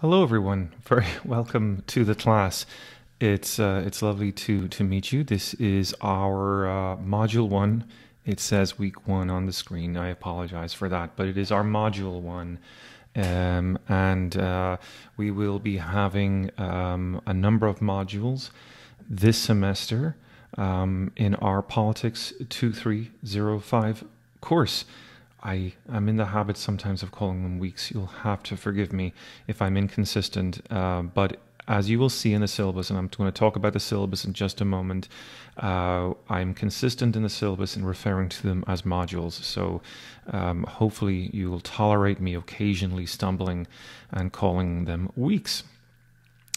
Hello, everyone. Very welcome to the class. It's uh, it's lovely to to meet you. This is our uh, module one. It says week one on the screen. I apologize for that, but it is our module one, um, and uh, we will be having um, a number of modules this semester um, in our Politics two three zero five course. I, am in the habit sometimes of calling them weeks. You'll have to forgive me if I'm inconsistent, uh, but as you will see in the syllabus, and I'm going to talk about the syllabus in just a moment, uh, I'm consistent in the syllabus in referring to them as modules. So um, hopefully you will tolerate me occasionally stumbling and calling them weeks.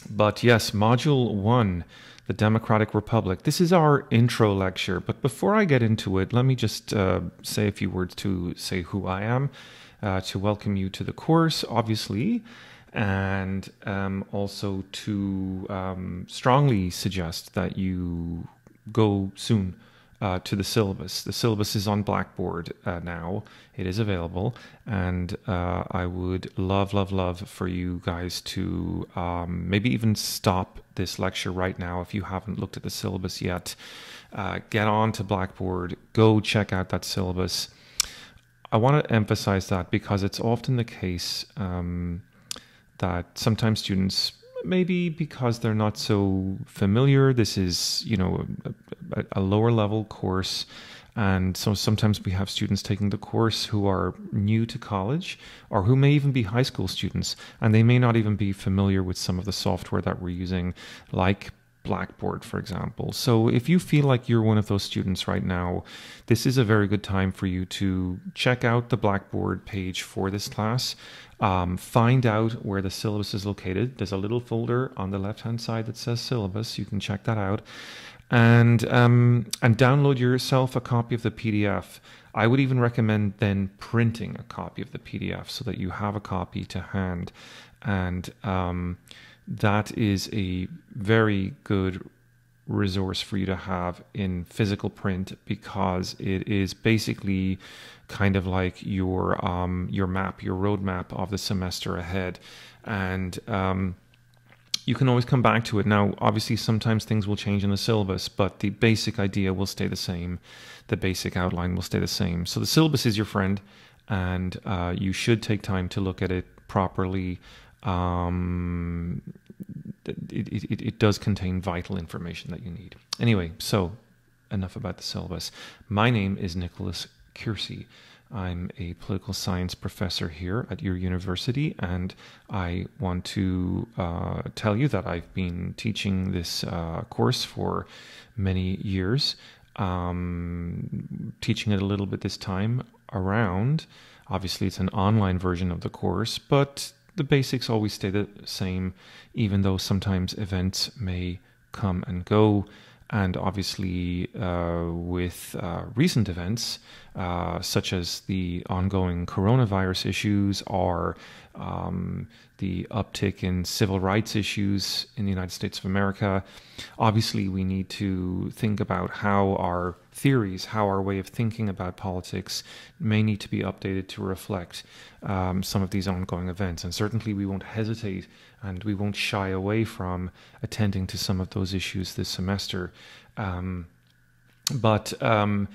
But yes, module one the Democratic Republic. This is our intro lecture, but before I get into it, let me just uh, say a few words to say who I am, uh, to welcome you to the course, obviously, and um, also to um, strongly suggest that you go soon uh, to the syllabus. The syllabus is on Blackboard uh, now, it is available, and uh, I would love, love, love for you guys to um, maybe even stop this lecture right now if you haven't looked at the syllabus yet. Uh, get on to Blackboard, go check out that syllabus. I want to emphasize that because it's often the case um, that sometimes students maybe because they're not so familiar. This is, you know, a, a, lower level course. And so sometimes we have students taking the course who are new to college or who may even be high school students, and they may not even be familiar with some of the software that we're using, like Blackboard, for example. So if you feel like you're one of those students right now, this is a very good time for you to check out the Blackboard page for this class um, find out where the syllabus is located. There's a little folder on the left hand side that says syllabus. You can check that out. And, um, and download yourself a copy of the PDF. I would even recommend then printing a copy of the PDF so that you have a copy to hand. And um, that is a very good resource for you to have in physical print because it is basically kind of like your um, your map, your roadmap of the semester ahead, and um, you can always come back to it. Now, obviously, sometimes things will change in the syllabus, but the basic idea will stay the same. The basic outline will stay the same. So the syllabus is your friend, and uh, you should take time to look at it properly um, it, it, it does contain vital information that you need. Anyway, so enough about the syllabus. My name is Nicholas Kiersey. I'm a political science professor here at your university, and I want to uh, tell you that I've been teaching this uh, course for many years, um, teaching it a little bit this time around. Obviously, it's an online version of the course, but the basics always stay the same, even though sometimes events may come and go. And obviously, uh, with uh, recent events uh, such as the ongoing coronavirus issues or um, the uptick in civil rights issues in the United States of America, obviously, we need to think about how our theories, how our way of thinking about politics may need to be updated to reflect um, some of these ongoing events. And certainly we won't hesitate and we won't shy away from attending to some of those issues this semester. Um, but um,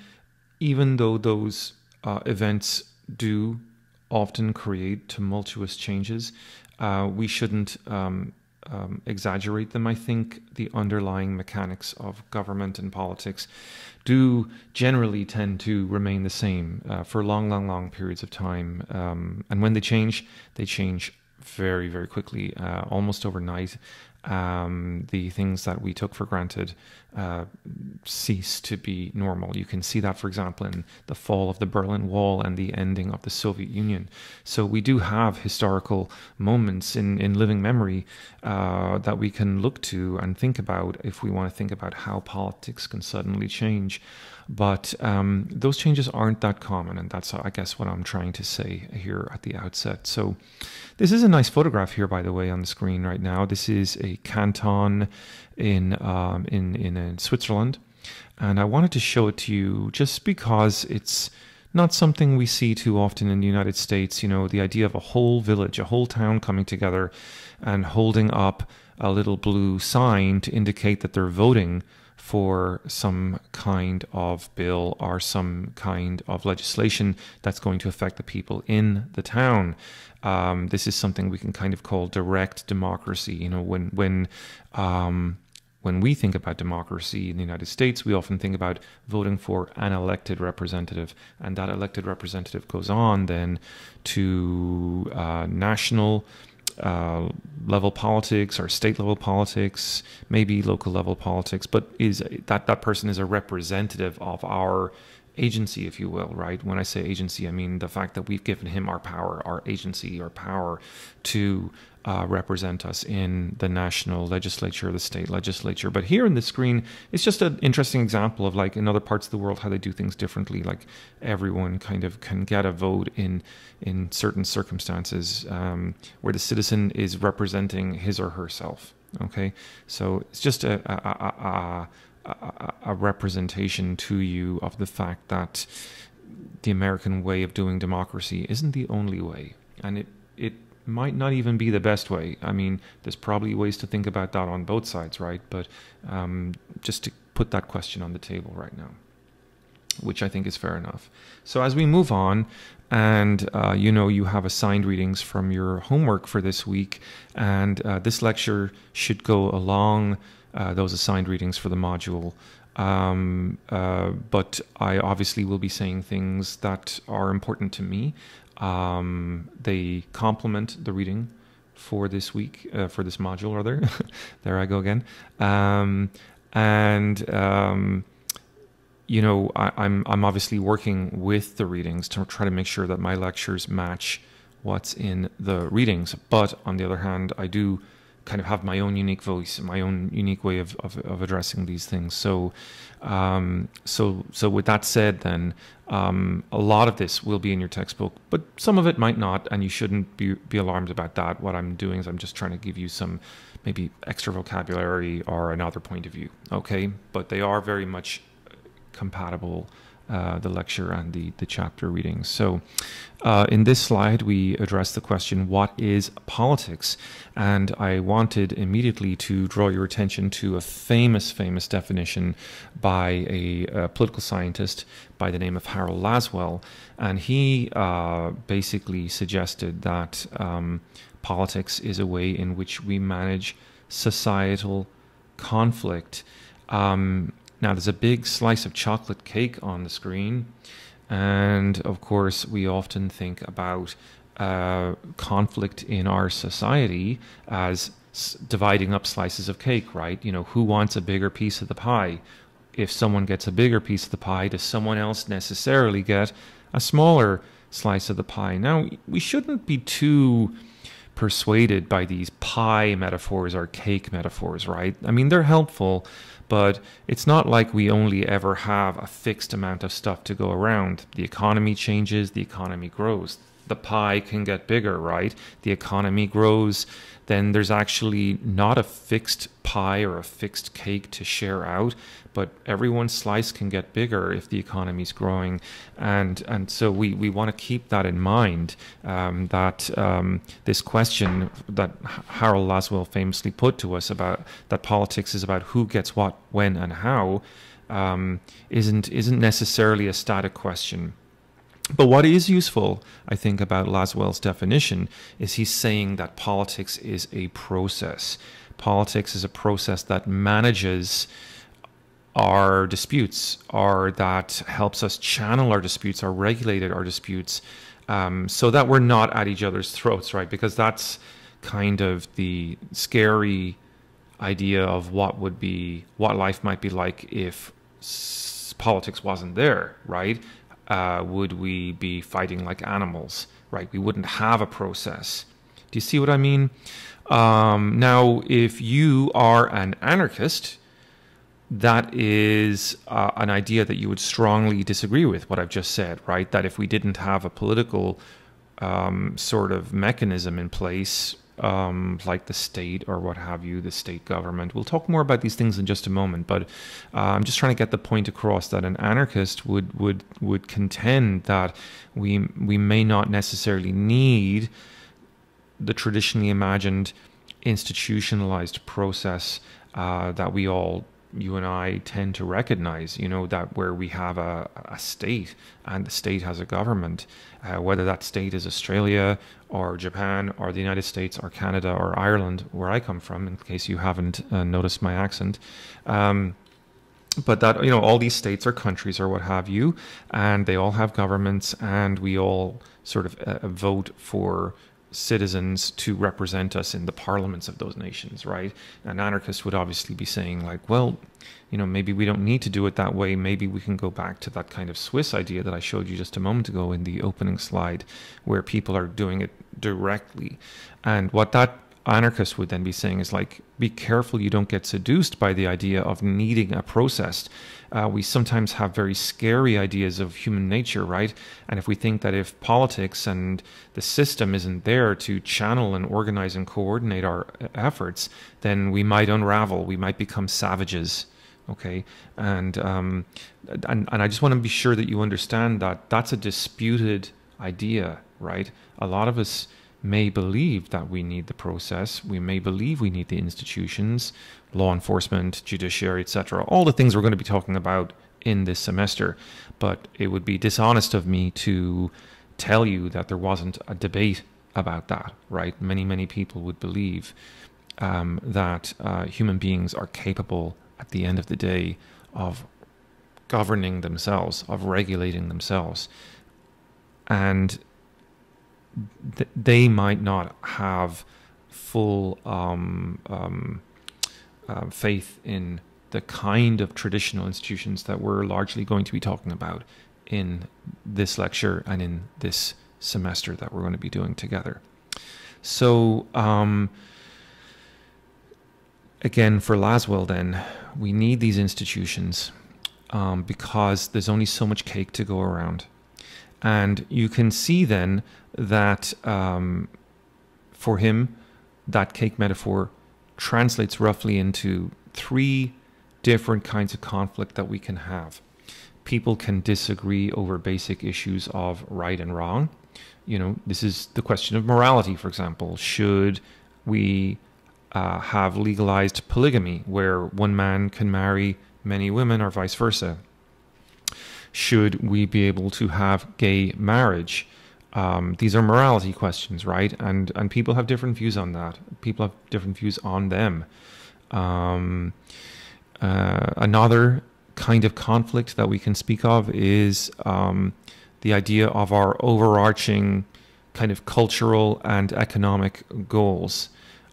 even though those uh, events do often create tumultuous changes, uh, we shouldn't um, um, exaggerate them. I think the underlying mechanics of government and politics do generally tend to remain the same uh, for long, long, long periods of time. Um, and when they change, they change very, very quickly, uh, almost overnight um, the things that we took for granted uh, cease to be normal. You can see that, for example, in the fall of the Berlin Wall and the ending of the Soviet Union. So we do have historical moments in, in living memory uh, that we can look to and think about if we want to think about how politics can suddenly change. But um, those changes aren't that common, and that's, I guess, what I'm trying to say here at the outset. So, this is a nice photograph here, by the way, on the screen right now. This is a canton in um, in in, in uh, Switzerland, and I wanted to show it to you just because it's not something we see too often in the United States. You know, the idea of a whole village, a whole town coming together and holding up a little blue sign to indicate that they're voting for some kind of bill or some kind of legislation that's going to affect the people in the town. Um, this is something we can kind of call direct democracy. You know, when when um, when we think about democracy in the United States, we often think about voting for an elected representative, and that elected representative goes on then to uh, national uh, level politics or state level politics, maybe local level politics, but is that that person is a representative of our agency, if you will, right? When I say agency, I mean the fact that we've given him our power, our agency, our power to uh, represent us in the national legislature, the state legislature. But here in the screen, it's just an interesting example of like in other parts of the world how they do things differently. Like everyone kind of can get a vote in in certain circumstances um, where the citizen is representing his or herself. Okay, so it's just a, a, a, a a, representation to you of the fact that the American way of doing democracy isn't the only way, and it it might not even be the best way. I mean, there's probably ways to think about that on both sides, right? But um, just to put that question on the table right now, which I think is fair enough. So as we move on, and uh, you know, you have assigned readings from your homework for this week, and uh, this lecture should go along uh, those assigned readings for the module. Um, uh, but I obviously will be saying things that are important to me. Um, they complement the reading for this week, uh, for this module, rather. there I go again. Um, and um, you know, I, I'm, I'm obviously working with the readings to try to make sure that my lectures match what's in the readings. But on the other hand, I do kind of have my own unique voice, my own unique way of, of, of addressing these things. So, um, so, so with that said, then um, a lot of this will be in your textbook, but some of it might not, and you shouldn't be, be alarmed about that. What I'm doing is I'm just trying to give you some maybe extra vocabulary or another point of view. Okay, but they are very much compatible uh, the lecture and the, the chapter readings. So, uh, in this slide, we address the question what is politics? And I wanted immediately to draw your attention to a famous, famous definition by a, a political scientist by the name of Harold Laswell. And he uh, basically suggested that um, politics is a way in which we manage societal conflict. Um, now there's a big slice of chocolate cake on the screen. And of course, we often think about uh, conflict in our society as dividing up slices of cake, right? You know, who wants a bigger piece of the pie? If someone gets a bigger piece of the pie, does someone else necessarily get a smaller slice of the pie? Now, we shouldn't be too persuaded by these pie metaphors or cake metaphors, right? I mean, they're helpful, but it's not like we only ever have a fixed amount of stuff to go around. The economy changes, the economy grows. The pie can get bigger, right? The economy grows, then there's actually not a fixed pie or a fixed cake to share out, but everyone's slice can get bigger if the economy is growing, and and so we we want to keep that in mind. Um, that um, this question that Harold Laswell famously put to us about that politics is about who gets what, when, and how. Um, isn't isn't necessarily a static question but what is useful, I think, about Laswell's definition is he's saying that politics is a process. Politics is a process that manages our disputes, or that helps us channel our disputes, or regulate our disputes, um, so that we're not at each other's throats, right? Because that's kind of the scary idea of what would be, what life might be like if politics wasn't there, right? uh, would we be fighting like animals, right? We wouldn't have a process. Do you see what I mean? Um, now, if you are an anarchist, that is uh, an idea that you would strongly disagree with what I've just said, right? That if we didn't have a political um, sort of mechanism in place, um, like the state or what have you, the state government. We'll talk more about these things in just a moment, but uh, I'm just trying to get the point across that an anarchist would would would contend that we we may not necessarily need the traditionally imagined institutionalized process uh, that we all you and I tend to recognize, you know, that where we have a, a state and the state has a government, uh, whether that state is Australia or Japan or the United States or Canada or Ireland, where I come from, in case you haven't uh, noticed my accent. Um, but that you know all these states or countries or what have you and they all have governments and we all sort of uh, vote for citizens to represent us in the parliaments of those nations, right? An anarchist would obviously be saying, like, well, you know, maybe we don't need to do it that way. Maybe we can go back to that kind of Swiss idea that I showed you just a moment ago in the opening slide, where people are doing it directly. And what that anarchist would then be saying is like, be careful you don't get seduced by the idea of needing a process uh, we sometimes have very scary ideas of human nature, right? And if we think that if politics and the system isn't there to channel and organize and coordinate our uh, efforts, then we might unravel, we might become savages. Okay, and um, and and I just want to be sure that you understand that that's a disputed idea, right? A lot of us may believe that we need the process, we may believe we need the institutions, law enforcement, judiciary, etc. All the things we're going to be talking about in this semester. But it would be dishonest of me to tell you that there wasn't a debate about that, right? Many, many people would believe um, that uh, human beings are capable at the end of the day of governing themselves, of regulating themselves. And th they might not have full um, um, um, faith in the kind of traditional institutions that we're largely going to be talking about in this lecture and in this semester that we're going to be doing together. So, um, again, for Laswell, then, we need these institutions um, because there's only so much cake to go around. And you can see then that um, for him, that cake metaphor translates roughly into three different kinds of conflict that we can have. People can disagree over basic issues of right and wrong. You know, this is the question of morality, for example. Should we uh, have legalized polygamy where one man can marry many women or vice versa? Should we be able to have gay marriage? Um, these are morality questions, right? And and people have different views on that. People have different views on them. Um, uh, another kind of conflict that we can speak of is um, the idea of our overarching kind of cultural and economic goals.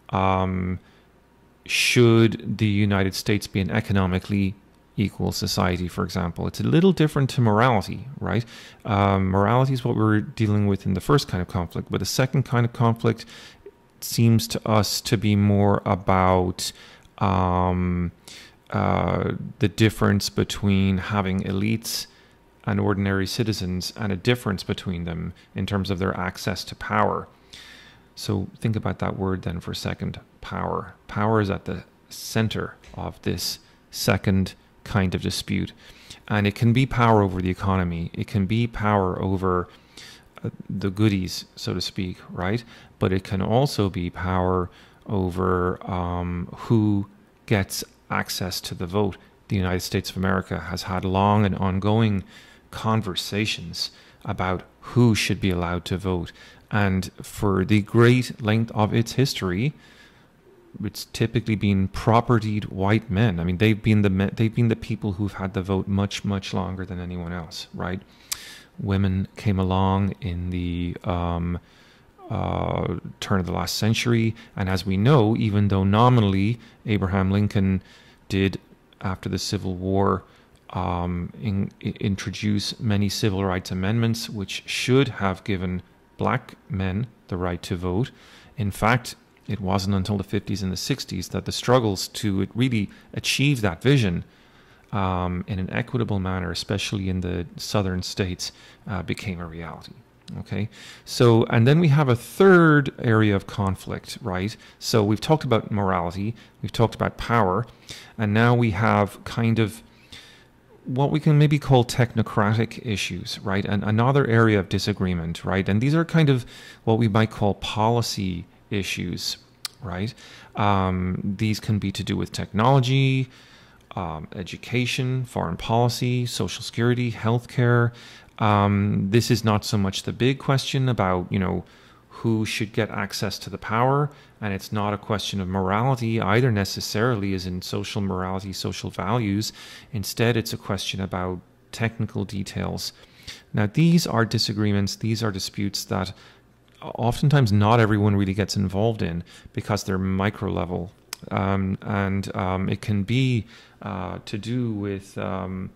Um, should the United States be an economically equal society, for example. It's a little different to morality, right? Um, morality is what we are dealing with in the first kind of conflict, but the second kind of conflict seems to us to be more about um, uh, the difference between having elites and ordinary citizens and a difference between them in terms of their access to power. So think about that word then for a second power. Power is at the center of this second kind of dispute. And it can be power over the economy, it can be power over uh, the goodies, so to speak, right? But it can also be power over um, who gets access to the vote. The United States of America has had long and ongoing conversations about who should be allowed to vote. And for the great length of its history, it's typically been propertied white men. I mean, they've been the men, they've been the people who've had the vote much much longer than anyone else, right? Women came along in the um, uh, turn of the last century, and as we know, even though nominally Abraham Lincoln did after the Civil War um, in, introduce many civil rights amendments, which should have given black men the right to vote. In fact, it wasn't until the 50s and the 60s that the struggles to really achieve that vision um, in an equitable manner, especially in the southern states, uh, became a reality. Okay, so and then we have a third area of conflict, right? So we've talked about morality, we've talked about power, and now we have kind of what we can maybe call technocratic issues, right? And another area of disagreement, right? And these are kind of what we might call policy issues, right? Um, these can be to do with technology, um, education, foreign policy, social security, healthcare. Um, this is not so much the big question about, you know, who should get access to the power. And it's not a question of morality either, necessarily, as in social morality, social values. Instead, it's a question about technical details. Now, these are disagreements, these are disputes that oftentimes not everyone really gets involved in because they're micro level. Um, and um, it can be uh, to do with um,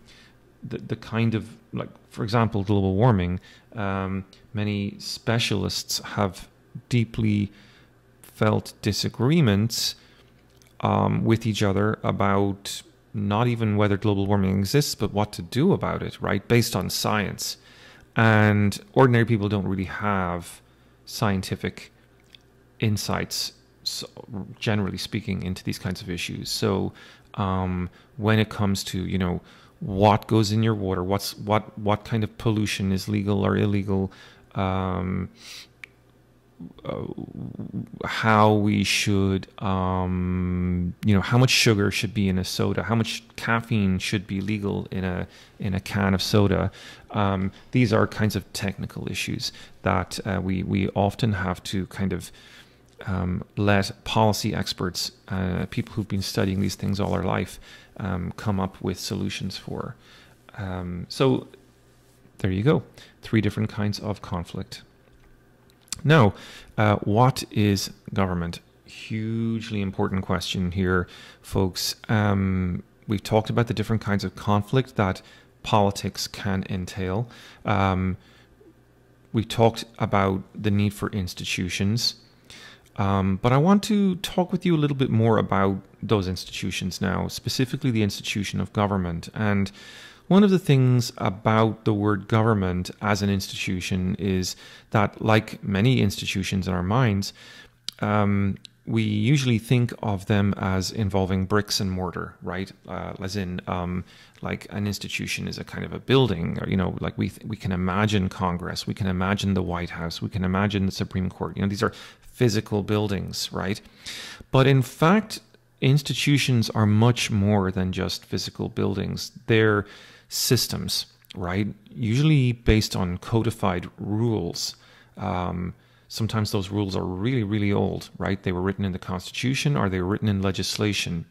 the, the kind of, like, for example, global warming. Um, many specialists have deeply felt disagreements um, with each other about not even whether global warming exists, but what to do about it, right? Based on science. And ordinary people don't really have scientific insights, so generally speaking, into these kinds of issues. So um, when it comes to you know what goes in your water, what's what what kind of pollution is legal or illegal. Um, uh, how we should, um, you know, how much sugar should be in a soda, how much caffeine should be legal in a in a can of soda. Um, these are kinds of technical issues that uh, we we often have to kind of um, let policy experts, uh, people who've been studying these things all our life, um, come up with solutions for. Um, so there you go, three different kinds of conflict. Now, uh, what is government? Hugely important question here, folks. Um, we've talked about the different kinds of conflict that politics can entail. Um, we talked about the need for institutions. Um, but I want to talk with you a little bit more about those institutions now, specifically the institution of government. And one of the things about the word government as an institution is that, like many institutions in our minds, um, we usually think of them as involving bricks and mortar, right? Uh, as in, um, like an institution is a kind of a building, or, you know, like we we can imagine Congress, we can imagine the White House, we can imagine the Supreme Court. You know, these are physical buildings, right? But in fact, institutions are much more than just physical buildings. They're systems, right? Usually based on codified rules. Um, sometimes those rules are really, really old, right? They were written in the Constitution or they were written in legislation.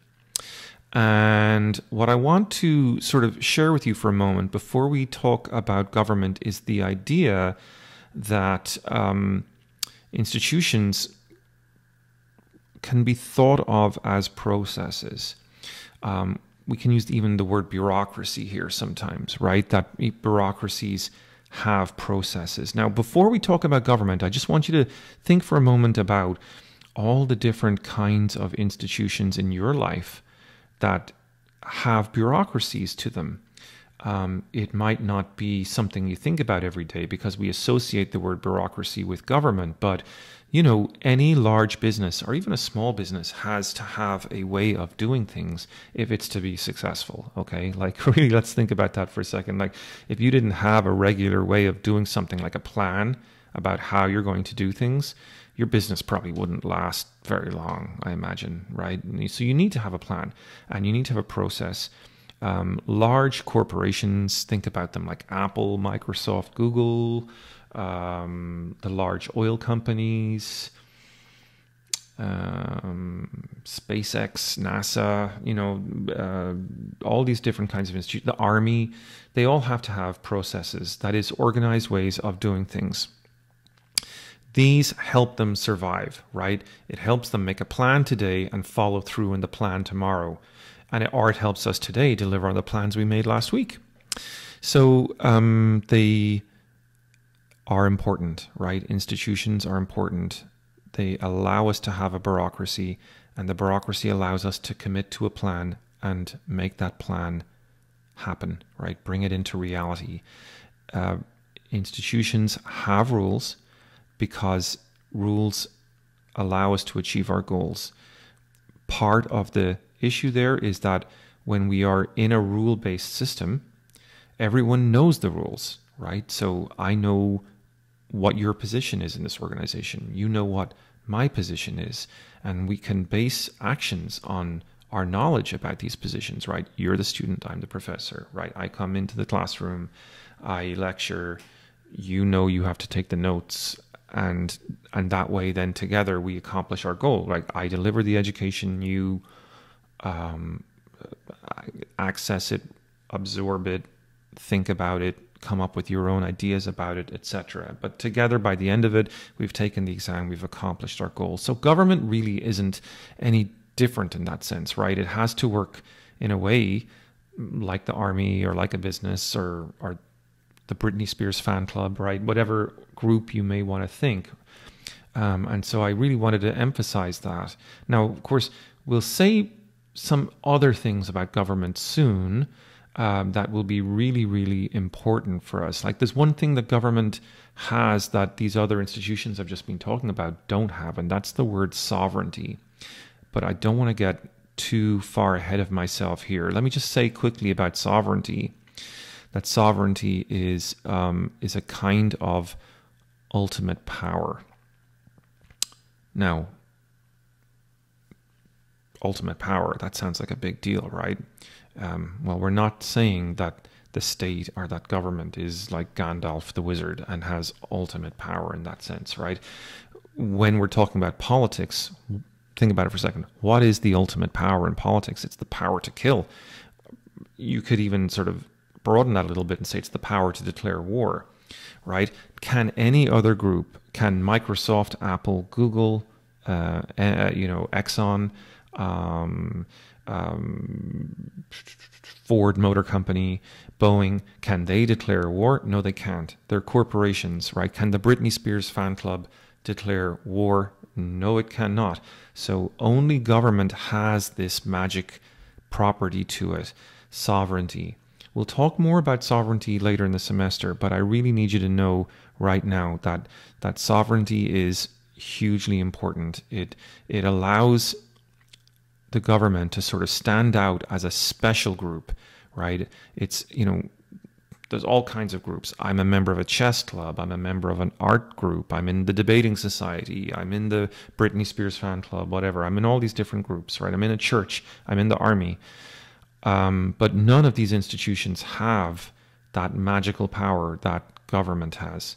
And what I want to sort of share with you for a moment before we talk about government is the idea that um, institutions can be thought of as processes. Um, we can use even the word bureaucracy here sometimes, right? That bureaucracies have processes. Now, before we talk about government, I just want you to think for a moment about all the different kinds of institutions in your life that have bureaucracies to them. Um, it might not be something you think about every day because we associate the word bureaucracy with government, but you know, any large business or even a small business has to have a way of doing things if it's to be successful. Okay. Like, really, let's think about that for a second. Like, if you didn't have a regular way of doing something like a plan about how you're going to do things, your business probably wouldn't last very long, I imagine. Right. So, you need to have a plan and you need to have a process. Um, large corporations, think about them like Apple, Microsoft, Google um, the large oil companies, um, SpaceX, NASA, you know, uh, all these different kinds of institutions, the army, they all have to have processes, that is, organized ways of doing things. These help them survive, right? It helps them make a plan today and follow through in the plan tomorrow. And it, or it helps us today deliver on the plans we made last week. So um, the are important, right? Institutions are important. They allow us to have a bureaucracy, and the bureaucracy allows us to commit to a plan and make that plan happen, right? Bring it into reality. Uh, institutions have rules because rules allow us to achieve our goals. Part of the issue there is that when we are in a rule based system, everyone knows the rules, right? So I know what your position is in this organization. You know what my position is. And we can base actions on our knowledge about these positions, right? You're the student, I'm the professor, right? I come into the classroom, I lecture, you know you have to take the notes and and that way then together we accomplish our goal right i deliver the education you um, access it absorb it think about it come up with your own ideas about it, etc. But together, by the end of it, we've taken the exam, we've accomplished our goal. So government really isn't any different in that sense, right? It has to work in a way like the army or like a business or or the Britney Spears fan club, right? Whatever group you may want to think. Um, and so I really wanted to emphasize that. Now, of course, we'll say some other things about government soon um, that will be really, really important for us. Like there's one thing that government has that these other institutions I've just been talking about don't have, and that's the word sovereignty. But I don't want to get too far ahead of myself here. Let me just say quickly about sovereignty that sovereignty is um, is a kind of ultimate power. Now, ultimate power, that sounds like a big deal, right? um, well, we're not saying that the state or that government is like Gandalf the wizard and has ultimate power in that sense, right? When we're talking about politics, think about it for a second. What is the ultimate power in politics? It's the power to kill. You could even sort of broaden that a little bit and say it's the power to declare war, right? Can any other group, can Microsoft, Apple, Google, uh, uh, you know, Exxon, um, um, Ford Motor Company, Boeing, can they declare war? No, they can't. They're corporations, right? Can the Britney Spears fan club declare war? No, it cannot. So only government has this magic property to it sovereignty. We'll talk more about sovereignty later in the semester, but I really need you to know right now that that sovereignty is hugely important. It it allows the government to sort of stand out as a special group, right? It's, you know, there's all kinds of groups. I'm a member of a chess club. I'm a member of an art group. I'm in the debating society. I'm in the Britney Spears fan club, whatever. I'm in all these different groups, right? I'm in a church. I'm in the army. Um, but none of these institutions have that magical power that government has.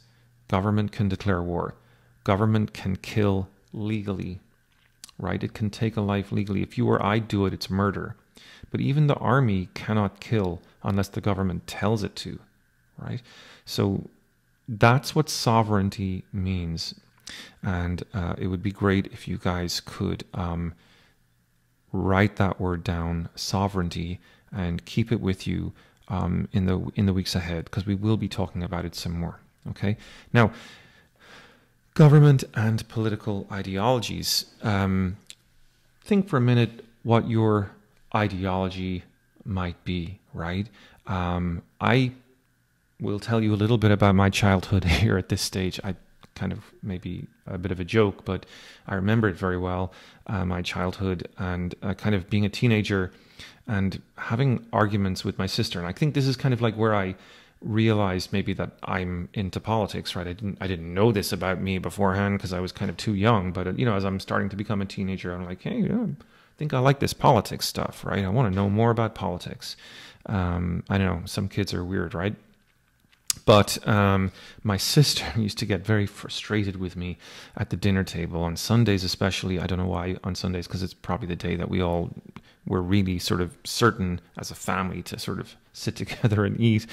Government can declare war, government can kill legally right? It can take a life legally. If you or I do it, it's murder. But even the army cannot kill unless the government tells it to, right? So that's what sovereignty means. And uh, it would be great if you guys could um, write that word down, sovereignty, and keep it with you um, in the in the weeks ahead because we will be talking about it some more. Okay. Now, government and political ideologies. Um, think for a minute what your ideology might be, right? Um, I will tell you a little bit about my childhood here at this stage. I kind of maybe a bit of a joke, but I remember it very well uh, my childhood and uh, kind of being a teenager and having arguments with my sister. And I think this is kind of like where I realized maybe that I'm into politics, right? I didn't I didn't know this about me beforehand because I was kind of too young. But you know, as I'm starting to become a teenager, I'm like, hey, yeah, I think I like this politics stuff, right? I want to know more about politics. Um, I know some kids are weird, right? But um, my sister used to get very frustrated with me at the dinner table on Sundays, especially. I don't know why on Sundays, because it's probably the day that we all we're really sort of certain as a family to sort of sit together and eat.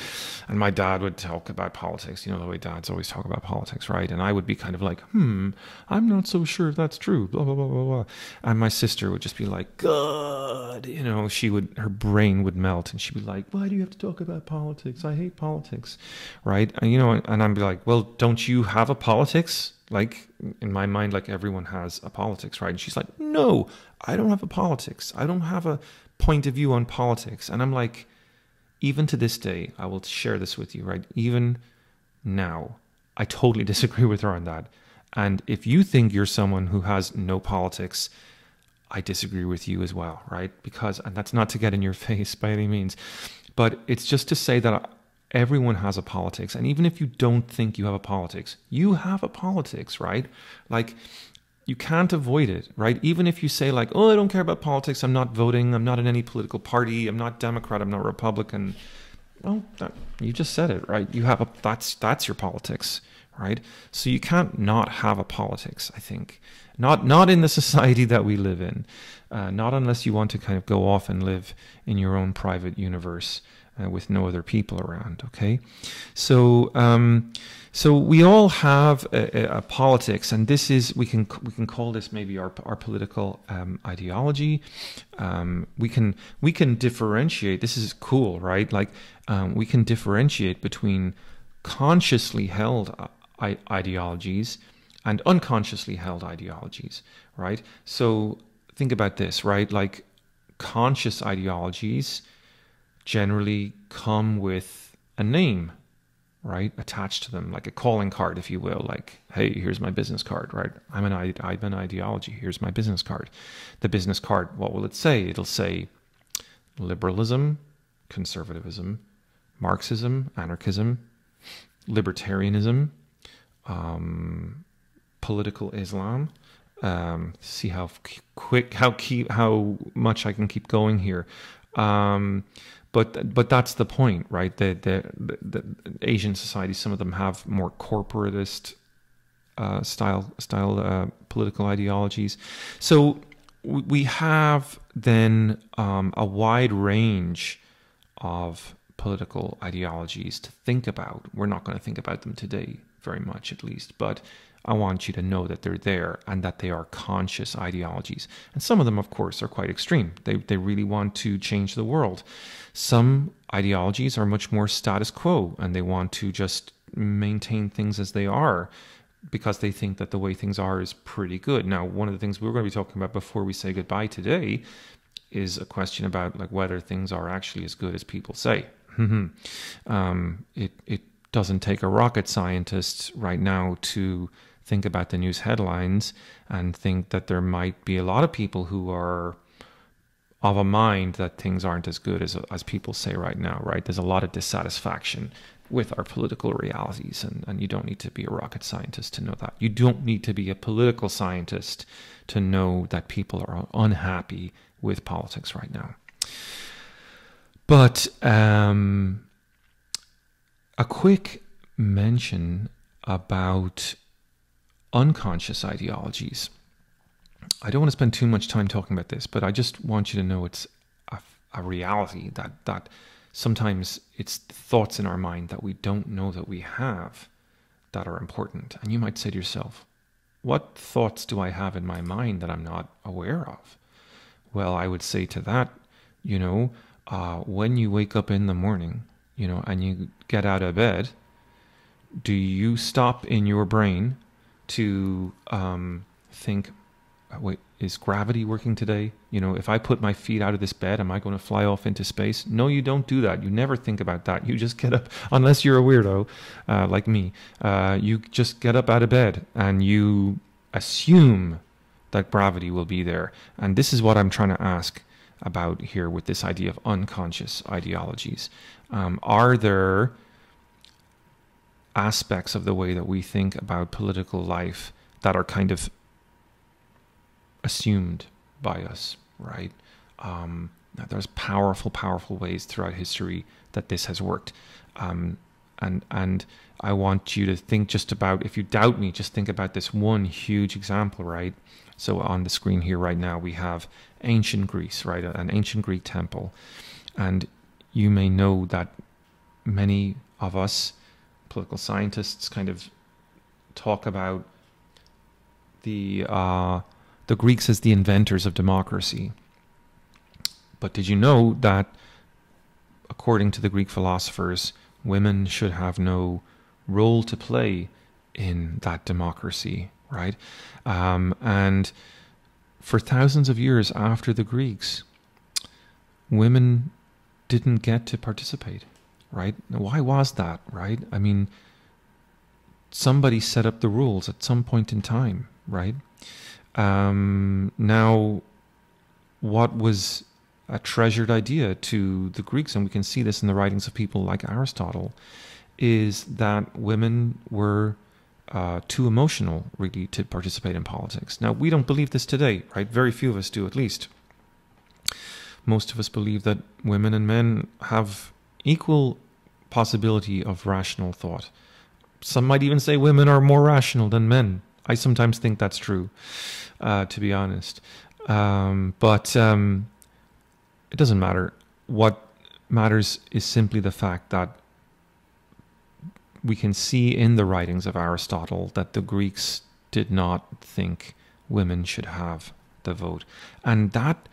And my dad would talk about politics, you know, the way dads always talk about politics, right? And I would be kind of like, hmm, I'm not so sure if that's true, blah, blah, blah, blah, blah. And my sister would just be like, God, you know, she would, her brain would melt and she'd be like, why do you have to talk about politics? I hate politics, right? And, you know, and I'd be like, well, don't you have a politics? like in my mind like everyone has a politics right and she's like no i don't have a politics i don't have a point of view on politics and i'm like even to this day i will share this with you right even now i totally disagree with her on that and if you think you're someone who has no politics i disagree with you as well right because and that's not to get in your face by any means but it's just to say that Everyone has a politics. And even if you don't think you have a politics, you have a politics, right? Like, you can't avoid it, right? Even if you say, like, oh, I don't care about politics, I'm not voting, I'm not in any political party, I'm not Democrat, I'm not Republican. Well, that, you just said it, right? You have a that's that's your politics, right? So you can't not have a politics. I think not not in the society that we live in, uh, not unless you want to kind of go off and live in your own private universe uh, with no other people around. Okay, so um, so we all have a, a, politics, and this is we can we can call this maybe our our political um, ideology. Um, we can we can differentiate. This is cool, right? Like um, we can differentiate between consciously held uh, ideologies and unconsciously held ideologies, right? So think about this, right? Like conscious ideologies generally come with a name, right, attached to them, like a calling card, if you will, like, hey, here's my business card, right? I'm an, I'm an ideology. Here's my business card. The business card, what will it say? It'll say liberalism, conservatism, Marxism, anarchism, libertarianism, um, political Islam. Um, see how quick, how keep, how much I can keep going here. Um, but but that's the point, right? The, the, the, the Asian societies, some of them have more corporatist uh, style style uh, political ideologies. So we have then um, a wide range of political ideologies to think about. We're not going to think about them today very much, at least, but I want you to know that they're there and that they are conscious ideologies. And some of them, of course, are quite extreme. They, they really want to change the world. Some ideologies are much more status quo and they want to just maintain things as they are because they think that the way things are is pretty good. Now, one of the things we are going to be talking about before we say goodbye today is a question about like whether things are actually as good as people say. um, it it doesn't take a rocket scientist right now to think about the news headlines and think that there might be a lot of people who are of a mind that things aren't as good as as people say right now, right? There's a lot of dissatisfaction with our political realities, and, and you don't need to be a rocket scientist to know that. You don't need to be a political scientist to know that people are unhappy with politics right now. But um, a quick mention about unconscious ideologies I don't want to spend too much time talking about this, but I just want you to know it's a, a reality that that sometimes it's thoughts in our mind that we don't know that we have that are important. And you might say to yourself, what thoughts do I have in my mind that I'm not aware of? Well, I would say to that, you know, uh, when you wake up in the morning, you know, and you get out of bed, do you stop in your brain to um, think, uh, wait, is gravity working today? You know, if I put my feet out of this bed, am I going to fly off into space? No, you don't do that. You never think about that. You just get up, unless you're a weirdo uh, like me, uh, you just get up out of bed and you assume that gravity will be there. And this is what I'm trying to ask about here with this idea of unconscious ideologies. Um, are there aspects of the way that we think about political life that are kind of assumed by us, right? Um, there's powerful, powerful ways throughout history that this has worked. Um, and and I want you to think just about if you doubt me, just think about this one huge example, right? So on the screen here right now, we have ancient Greece, right? An ancient Greek temple, and you may know that many of us political scientists kind of talk about the uh, the Greeks as the inventors of democracy. But did you know that, according to the Greek philosophers, women should have no role to play in that democracy, right? Um, and for thousands of years after the Greeks, women didn't get to participate, right? Why was that, right? I mean, somebody set up the rules at some point in time, right? Um, now, what was a treasured idea to the Greeks, and we can see this in the writings of people like Aristotle, is that women were uh, too emotional, really, to participate in politics. Now, we don't believe this today, right? Very few of us do, at least. Most of us believe that women and men have equal possibility of rational thought. Some might even say women are more rational than men. I sometimes think that's true, uh, to be honest. Um, but um, it doesn't matter. What matters is simply the fact that we can see in the writings of Aristotle that the Greeks did not think women should have the vote, and that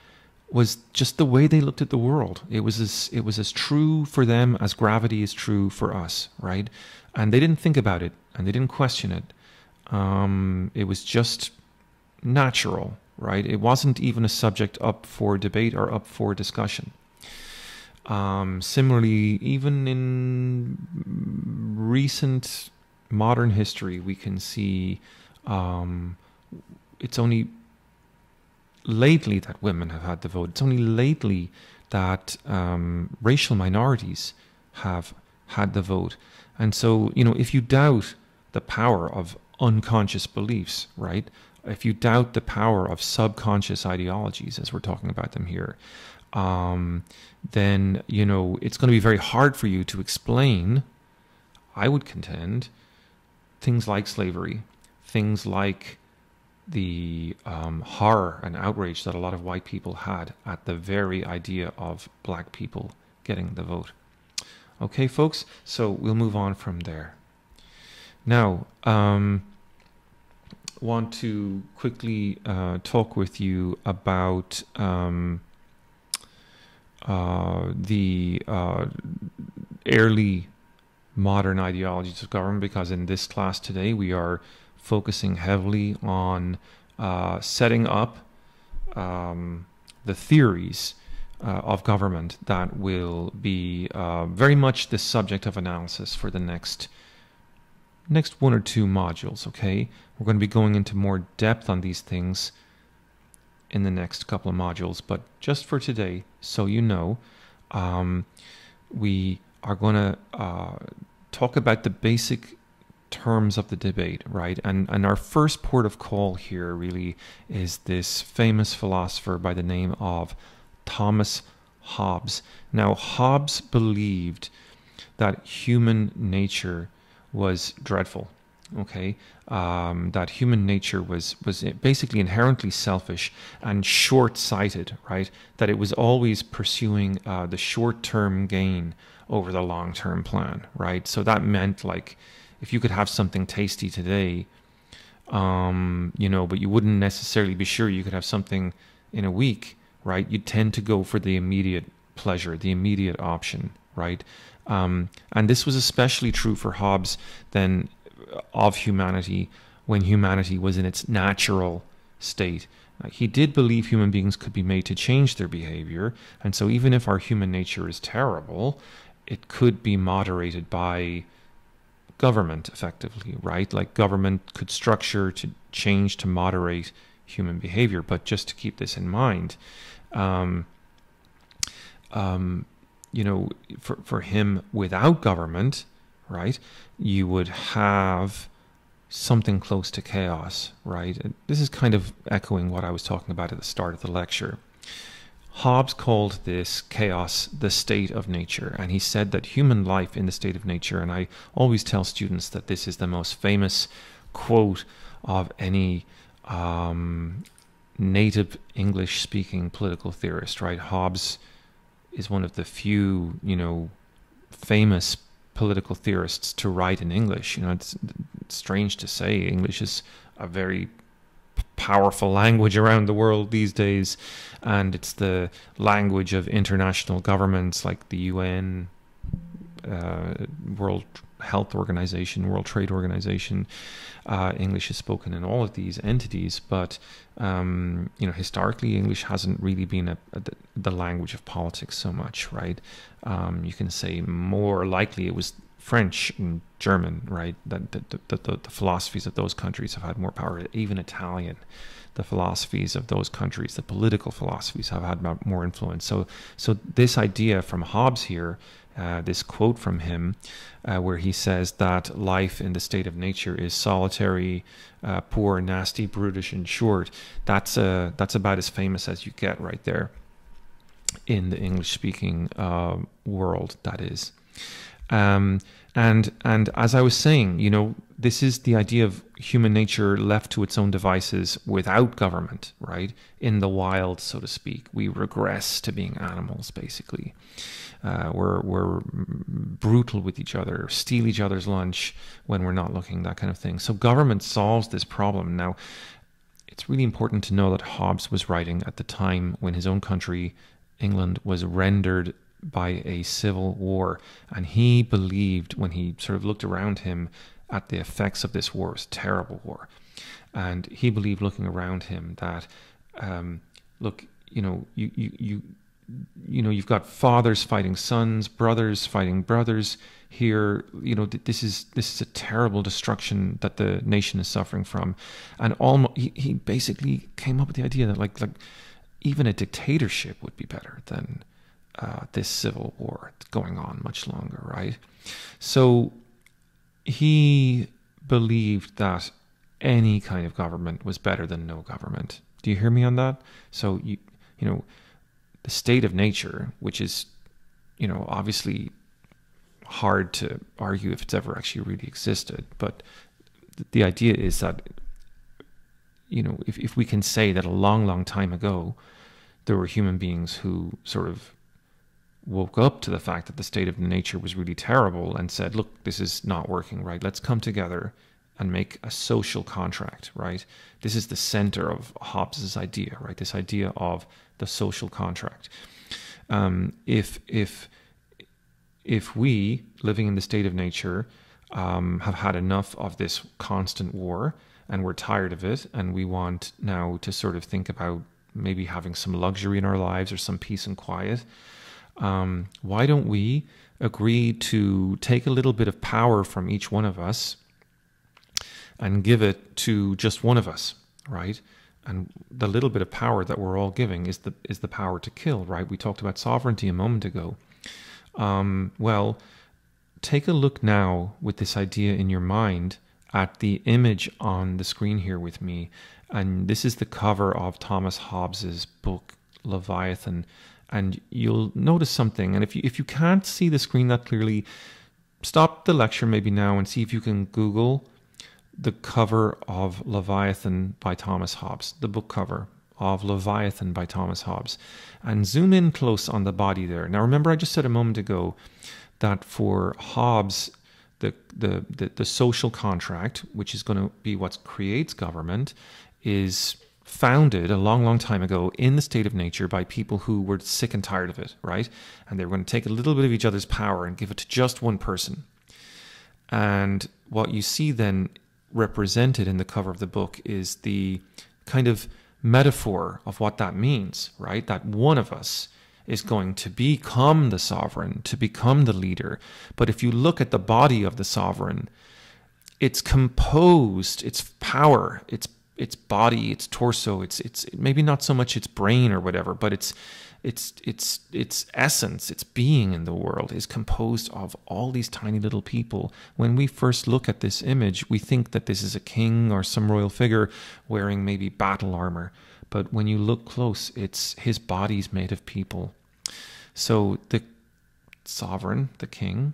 was just the way they looked at the world. It was as it was as true for them as gravity is true for us, right? And they didn't think about it, and they didn't question it um, it was just natural, right? It wasn't even a subject up for debate or up for discussion. Um, similarly, even in recent modern history, we can see um, it's only lately that women have had the vote. It's only lately that um, racial minorities have had the vote. And so, you know, if you doubt the power of unconscious beliefs, right? If you doubt the power of subconscious ideologies, as we're talking about them here, um, then you know it's going to be very hard for you to explain. I would contend things like slavery, things like the um, horror and outrage that a lot of white people had at the very idea of black people getting the vote. Okay, folks, so we'll move on from there. Now, um, want to quickly uh, talk with you about um, uh, the uh, early modern ideologies of government because in this class today we are focusing heavily on uh, setting up um, the theories uh, of government that will be uh, very much the subject of analysis for the next next one or two modules, okay? We're going to be going into more depth on these things in the next couple of modules, but just for today, so you know, um, we are going to uh, talk about the basic terms of the debate, right? And and our first port of call here really is this famous philosopher by the name of Thomas Hobbes. Now Hobbes believed that human nature was dreadful. Okay, um, that human nature was was basically inherently selfish and short-sighted, right? That it was always pursuing uh, the short-term gain over the long-term plan, right? So that meant like, if you could have something tasty today, um, you know, but you wouldn't necessarily be sure you could have something in a week, right? You tend to go for the immediate pleasure, the immediate option, right? Um, and this was especially true for Hobbes then uh, of humanity when humanity was in its natural state. Uh, he did believe human beings could be made to change their behavior, and so even if our human nature is terrible, it could be moderated by government effectively, right? Like government could structure to change to moderate human behavior. But just to keep this in mind, um, um, you know, for, for him without government, right, you would have something close to chaos, right? This is kind of echoing what I was talking about at the start of the lecture. Hobbes called this chaos the state of nature, and he said that human life in the state of nature, and I always tell students that this is the most famous quote of any um, native English speaking political theorist, right? Hobbes is one of the few, you know, famous political theorists to write in English. You know, it's, it's strange to say English is a very powerful language around the world these days, and it's the language of international governments like the UN, uh, World Health Organization, World Trade Organization uh, English is spoken in all of these entities, but um, you know historically English hasn't really been a, a, the language of politics so much, right? Um, you can say more likely it was French and German, right? That the, the, the, the, philosophies of those countries have had more power. Even Italian, the philosophies of those countries, the political philosophies have had more influence. So, so this idea from Hobbes here uh, this quote from him, uh, where he says that life in the state of nature is solitary, uh, poor, nasty, brutish, and short. That's uh, that's about as famous as you get right there in the English-speaking uh, world. That is. Um, and and as I was saying, you know, this is the idea of human nature left to its own devices without government, right? In the wild, so to speak, we regress to being animals. Basically, uh, we're we're brutal with each other, steal each other's lunch when we're not looking, that kind of thing. So government solves this problem now. It's really important to know that Hobbes was writing at the time when his own country, England, was rendered by a civil war. And he believed, when he sort of looked around him at the effects of this war, this terrible war. And he believed, looking around him, that um, look, you know, you, you, you, you know, you've got fathers fighting sons, brothers fighting brothers here. You know, th- this is this is a terrible destruction that the nation is suffering from, and almost he, he basically came up with the idea that like like even a dictatorship would be better than uh, this civil war going on much longer, right? So he believed that any kind of government was better than no government. Do you hear me on that? So you you know the state of nature, which is you know obviously hard to argue if it's ever actually really existed, but the idea is that you know if, if we can say that a long long time ago there were human beings who sort of woke up to the fact that the state of nature was really terrible and said, look, this is not working right. Let's come together and make a social contract, right? This is the center of Hobbes's idea, right? This idea of the social contract. Um, if if if we living in the state of nature um, have had enough of this constant war and we're tired of it and we want now to sort of think about maybe having some luxury in our lives or some peace and quiet um, why don't we agree to take a little bit of power from each one of us and give it to just one of us, right? And the little bit of power that we're all giving is the is the power to kill, right? We talked about sovereignty a moment ago. Um, well, take a look now with this idea in your mind at the image on the screen here with me, and this is the cover of Thomas Hobbes's book Leviathan and you'll notice something. And if you, if you can't see the screen that clearly, stop the lecture maybe now and see if you can Google the cover of Leviathan by Thomas Hobbes, the book cover of Leviathan by Thomas Hobbes, and zoom in close on the body there. Now, remember, I just said a moment ago that for Hobbes, the, the, the, the social contract, which is going to be what creates government, is founded a long, long time ago in the state of nature by people who were sick and tired of it, right? And they were going to take a little bit of each other's power and give it to just one person. And what you see then represented in the cover of the book is the kind of metaphor of what that means, right? That one of us is going to become the sovereign, to become the leader. But if you look at the body of the sovereign, it's composed, its power, its its body, its torso, its its maybe not so much its brain or whatever, but its its its its essence, its being in the world is composed of all these tiny little people. When we first look at this image, we think that this is a king or some royal figure wearing maybe battle armor, but when you look close, it's his body's made of people. So the sovereign, the king,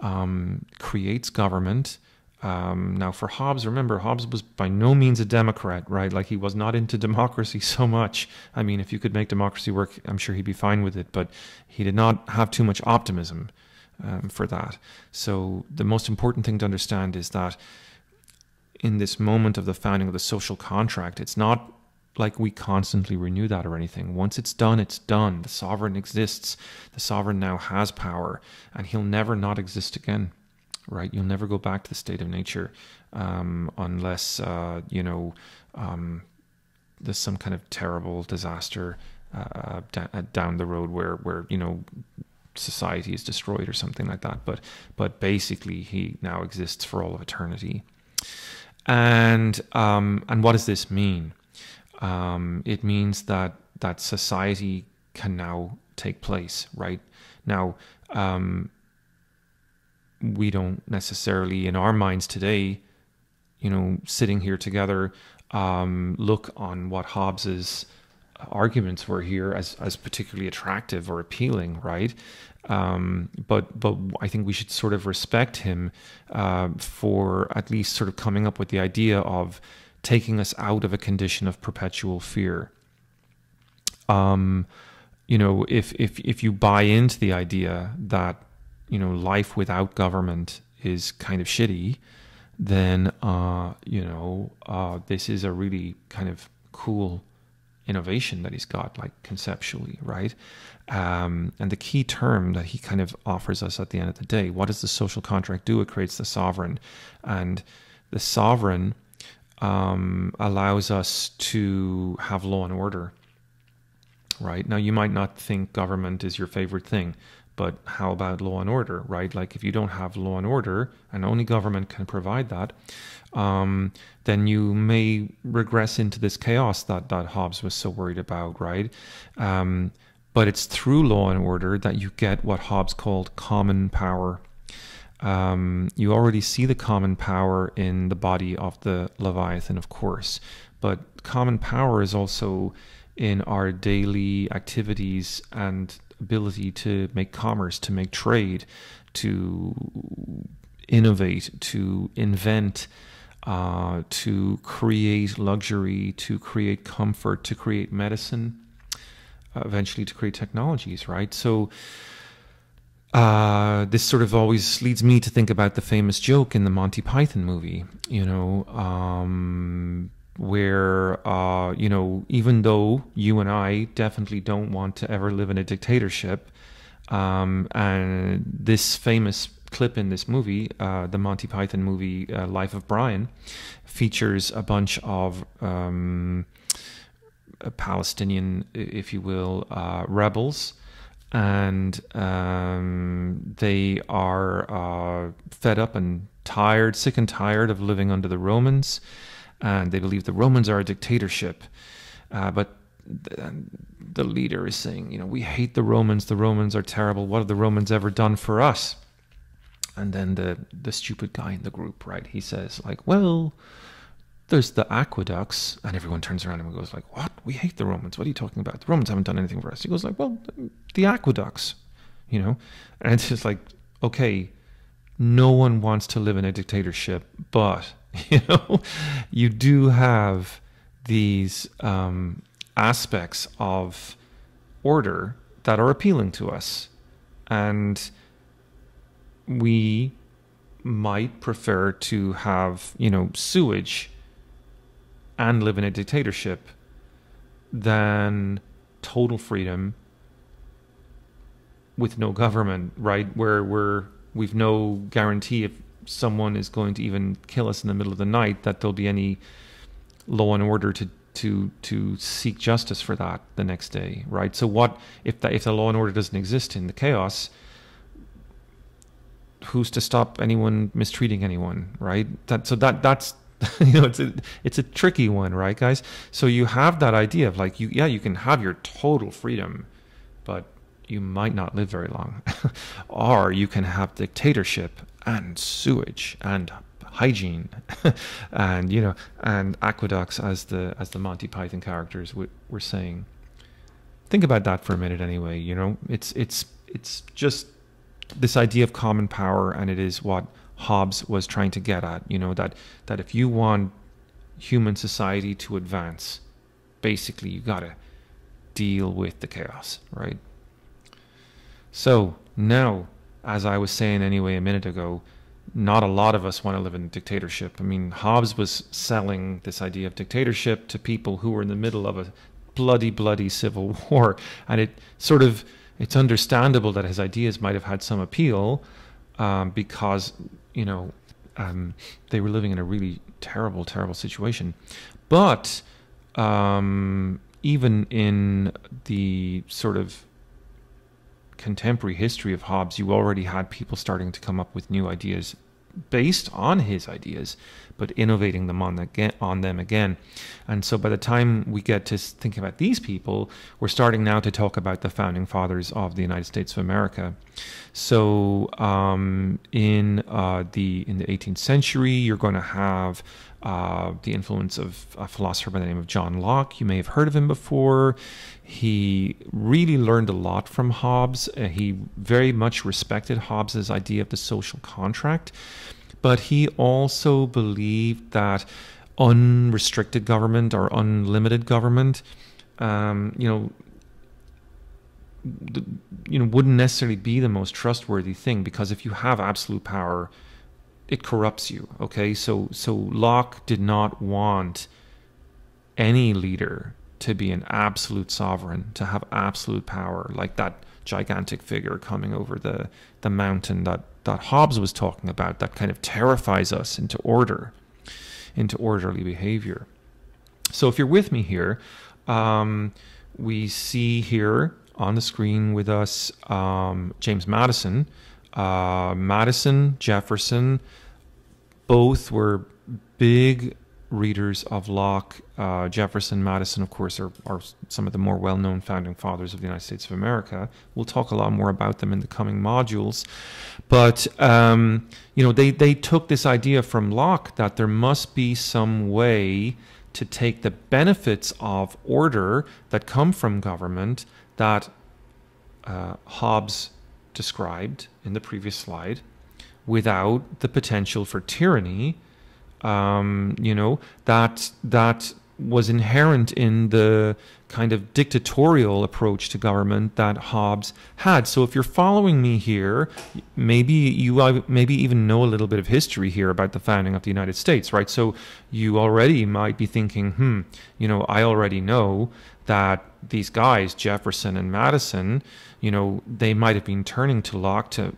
um, creates government um, now, for Hobbes, remember, Hobbes was by no means a Democrat, right? Like, he was not into democracy so much. I mean, if you could make democracy work, I'm sure he'd be fine with it, but he did not have too much optimism um, for that. So, the most important thing to understand is that in this moment of the founding of the social contract, it's not like we constantly renew that or anything. Once it's done, it's done. The sovereign exists, the sovereign now has power, and he'll never not exist again right? You'll never go back to the state of nature um, unless, uh, you know, um, there's some kind of terrible disaster uh, uh, down the road where, where, you know, society is destroyed or something like that. But, but basically, he now exists for all of eternity. And, um, and what does this mean? Um, it means that, that society can now take place, right? Now, um, we don't necessarily, in our minds today, you know, sitting here together, um, look on what Hobbes's arguments were here as as particularly attractive or appealing, right? Um, but but I think we should sort of respect him uh, for at least sort of coming up with the idea of taking us out of a condition of perpetual fear. Um, you know, if if if you buy into the idea that you know life without government is kind of shitty, then uh, you know uh, this is a really kind of cool innovation that he's got, like conceptually, right? Um, and the key term that he kind of offers us at the end of the day: what does the social contract do? It creates the sovereign, and the sovereign um, allows us to have law and order. Right now, you might not think government is your favorite thing. But how about law and order, right? Like if you don't have law and order, and only government can provide that, um, then you may regress into this chaos that that Hobbes was so worried about, right? Um, but it's through law and order that you get what Hobbes called common power. Um, you already see the common power in the body of the Leviathan, of course, but common power is also in our daily activities and ability to make commerce, to make trade, to innovate, to invent, uh, to create luxury, to create comfort, to create medicine, uh, eventually to create technologies, right? So uh, this sort of always leads me to think about the famous joke in the Monty Python movie, you know, um, where uh, you know even though you and I definitely don't want to ever live in a dictatorship, um, and this famous clip in this movie, uh, the Monty Python movie uh, Life of Brian, features a bunch of um, uh, Palestinian, if you will, uh, rebels. And um, they are uh, fed up and tired, sick and tired of living under the Romans and they believe the Romans are a dictatorship. Uh, but the, the leader is saying, you know, we hate the Romans. The Romans are terrible. What have the Romans ever done for us? And then the the stupid guy in the group, right? He says like, well, there's the aqueducts, and everyone turns around and goes like, what? We hate the Romans. What are you talking about? The Romans haven't done anything for us. He goes like, well, the aqueducts, you know, and it's just like, okay, no one wants to live in a dictatorship, but you know you do have these um, aspects of order that are appealing to us and we might prefer to have you know sewage and live in a dictatorship than total freedom with no government right where we're we've no guarantee of someone is going to even kill us in the middle of the night, that there'll be any law and order to to to seek justice for that the next day, right? So what if the, if the law and order doesn't exist in the chaos? Who's to stop anyone mistreating anyone, right? That so that that's you know it's a it's a tricky one, right, guys? So you have that idea of like you yeah you can have your total freedom, but you might not live very long, or you can have dictatorship and sewage and hygiene and you know and aqueducts as the as the monty python characters were saying think about that for a minute anyway you know it's it's it's just this idea of common power and it is what hobbes was trying to get at you know that that if you want human society to advance basically you got to deal with the chaos right so now as I was saying anyway a minute ago, not a lot of us want to live in a dictatorship. I mean, Hobbes was selling this idea of dictatorship to people who were in the middle of a bloody, bloody civil war, and it sort of it's understandable that his ideas might have had some appeal um, because you know um, they were living in a really terrible, terrible situation. But um, even in the sort of contemporary history of Hobbes, you already had people starting to come up with new ideas based on his ideas, but innovating them on, the, on them again. And so by the time we get to thinking about these people, we're starting now to talk about the founding fathers of the United States of America. So um, in uh, the in the 18th century, you're going to have uh, the influence of a philosopher by the name of John Locke. You may have heard of him before. He really learned a lot from Hobbes. Uh, he very much respected Hobbes's idea of the social contract, but he also believed that unrestricted government or unlimited government, um, you know, you know, wouldn't necessarily be the most trustworthy thing because if you have absolute power it corrupts you. Okay, so so Locke did not want any leader to be an absolute sovereign, to have absolute power, like that gigantic figure coming over the the mountain that that Hobbes was talking about, that kind of terrifies us into order, into orderly behavior. So if you're with me here, um, we see here on the screen with us um, James Madison uh, Madison, Jefferson, both were big readers of Locke. Uh, Jefferson, Madison, of course, are, are some of the more well known founding fathers of the United States of America. We'll talk a lot more about them in the coming modules. But, um, you know, they, they took this idea from Locke that there must be some way to take the benefits of order that come from government that uh, Hobbes described in the previous slide without the potential for tyranny um, you know that that was inherent in the kind of dictatorial approach to government that Hobbes had. So if you're following me here, maybe you uh, maybe even know a little bit of history here about the founding of the United States, right? So you already might be thinking, hmm, you know, I already know that these guys, Jefferson and Madison, you know, they might have been turning to Locke to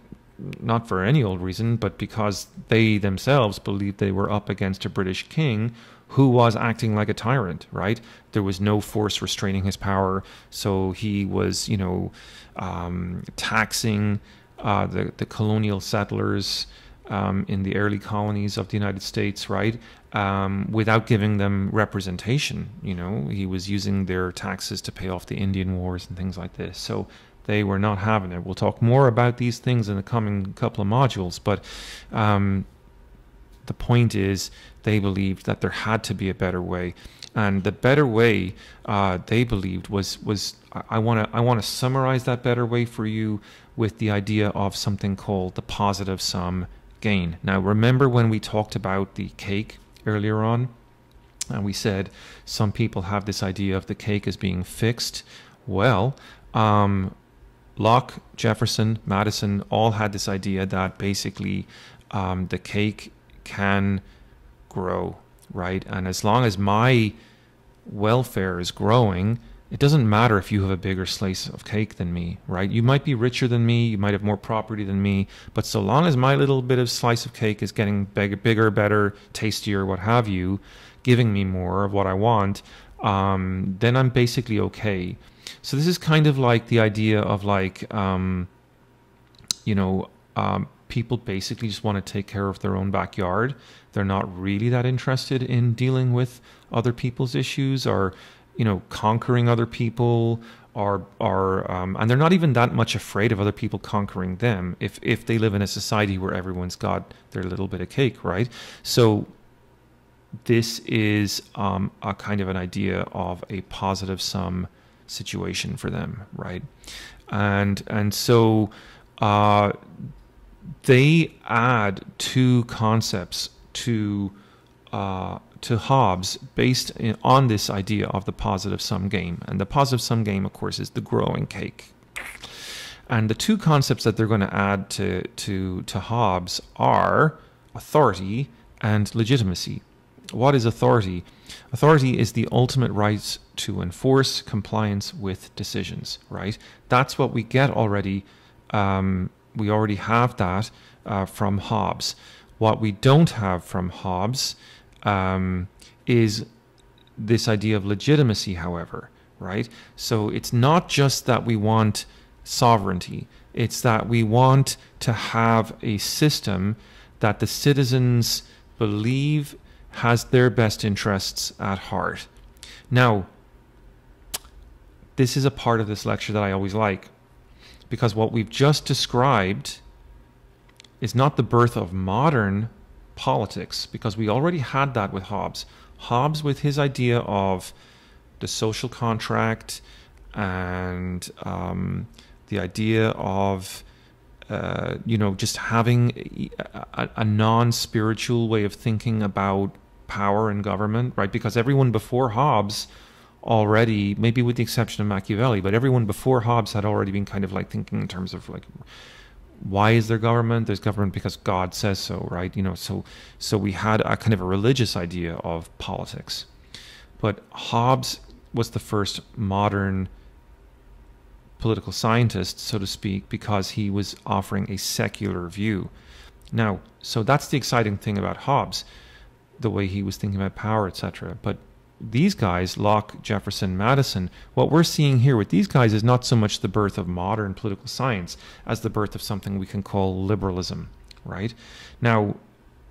not for any old reason, but because they themselves believed they were up against a British king who was acting like a tyrant, right? There was no force restraining his power, so he was, you know, um, taxing uh, the, the colonial settlers um, in the early colonies of the United States, right? Um, without giving them representation, you know, he was using their taxes to pay off the Indian wars and things like this. So they were not having it. We'll talk more about these things in the coming couple of modules, but um, the point is they believed that there had to be a better way, and the better way uh, they believed was was I want to I want to summarize that better way for you with the idea of something called the positive sum gain. Now remember when we talked about the cake earlier on, and we said some people have this idea of the cake as being fixed. Well, um, Locke, Jefferson, Madison all had this idea that basically um, the cake can grow, right? And as long as my welfare is growing, it doesn't matter if you have a bigger slice of cake than me, right? You might be richer than me, you might have more property than me, but so long as my little bit of slice of cake is getting big, bigger, better, tastier, what have you, giving me more of what I want, um, then I'm basically okay. So this is kind of like the idea of like, um, you know, um, people basically just want to take care of their own backyard. They're not really that interested in dealing with other people's issues or, you know, conquering other people are are um, and they're not even that much afraid of other people conquering them if if they live in a society where everyone's got their little bit of cake right so this is um, a kind of an idea of a positive sum situation for them, right? And and so uh, they add two concepts to uh, to Hobbes based in, on this idea of the positive sum game. And the positive sum game, of course, is the growing cake. And the two concepts that they're going to add to, to, to Hobbes are authority and legitimacy. What is authority? Authority is the ultimate right to enforce compliance with decisions, right? That's what we get already. Um, we already have that uh, from Hobbes. What we don't have from Hobbes um, is this idea of legitimacy, however, right? So it's not just that we want sovereignty, it's that we want to have a system that the citizens believe has their best interests at heart. Now, this is a part of this lecture that I always like because what we've just described is not the birth of modern politics because we already had that with Hobbes. Hobbes, with his idea of the social contract and um, the idea of uh, you know, just having a, a non spiritual way of thinking about power and government, right? Because everyone before Hobbes already, maybe with the exception of Machiavelli, but everyone before Hobbes had already been kind of like thinking in terms of like, why is there government? There's government because God says so, right? You know, so so we had a kind of a religious idea of politics, but Hobbes was the first modern political scientist, so to speak, because he was offering a secular view. Now, so that's the exciting thing about Hobbes, the way he was thinking about power, etc. But these guys, Locke, Jefferson, Madison, what we're seeing here with these guys is not so much the birth of modern political science as the birth of something we can call liberalism, right? Now,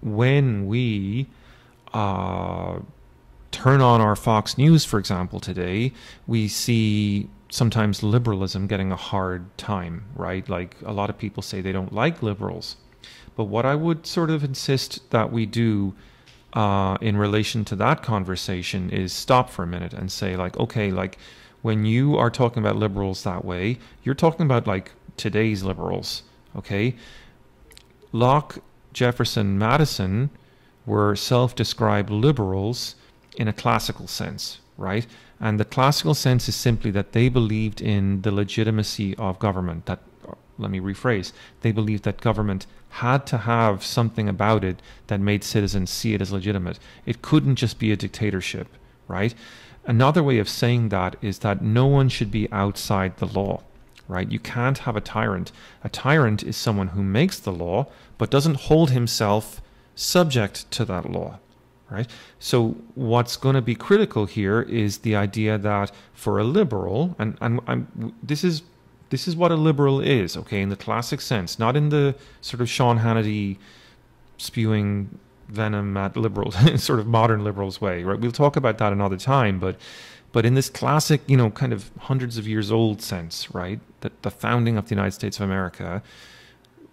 when we uh, turn on our Fox News, for example, today, we see sometimes liberalism getting a hard time, right? Like a lot of people say they don't like liberals. But what I would sort of insist that we do uh, in relation to that conversation is stop for a minute and say, like, okay, like when you are talking about liberals that way, you're talking about like today's liberals, okay? Locke, Jefferson, Madison were self described liberals in a classical sense, right? And the classical sense is simply that they believed in the legitimacy of government. That, uh, let me rephrase, they believed that government had to have something about it that made citizens see it as legitimate. It couldn't just be a dictatorship, right? Another way of saying that is that no one should be outside the law, right? You can't have a tyrant. A tyrant is someone who makes the law but doesn't hold himself subject to that law right? So what's going to be critical here is the idea that for a liberal, and and I'm, this is this is what a liberal is, okay, in the classic sense, not in the sort of Sean Hannity spewing venom at liberals, sort of modern liberals way, right? We'll talk about that another time, but but in this classic, you know, kind of hundreds of years old sense, right? That the founding of the United States of America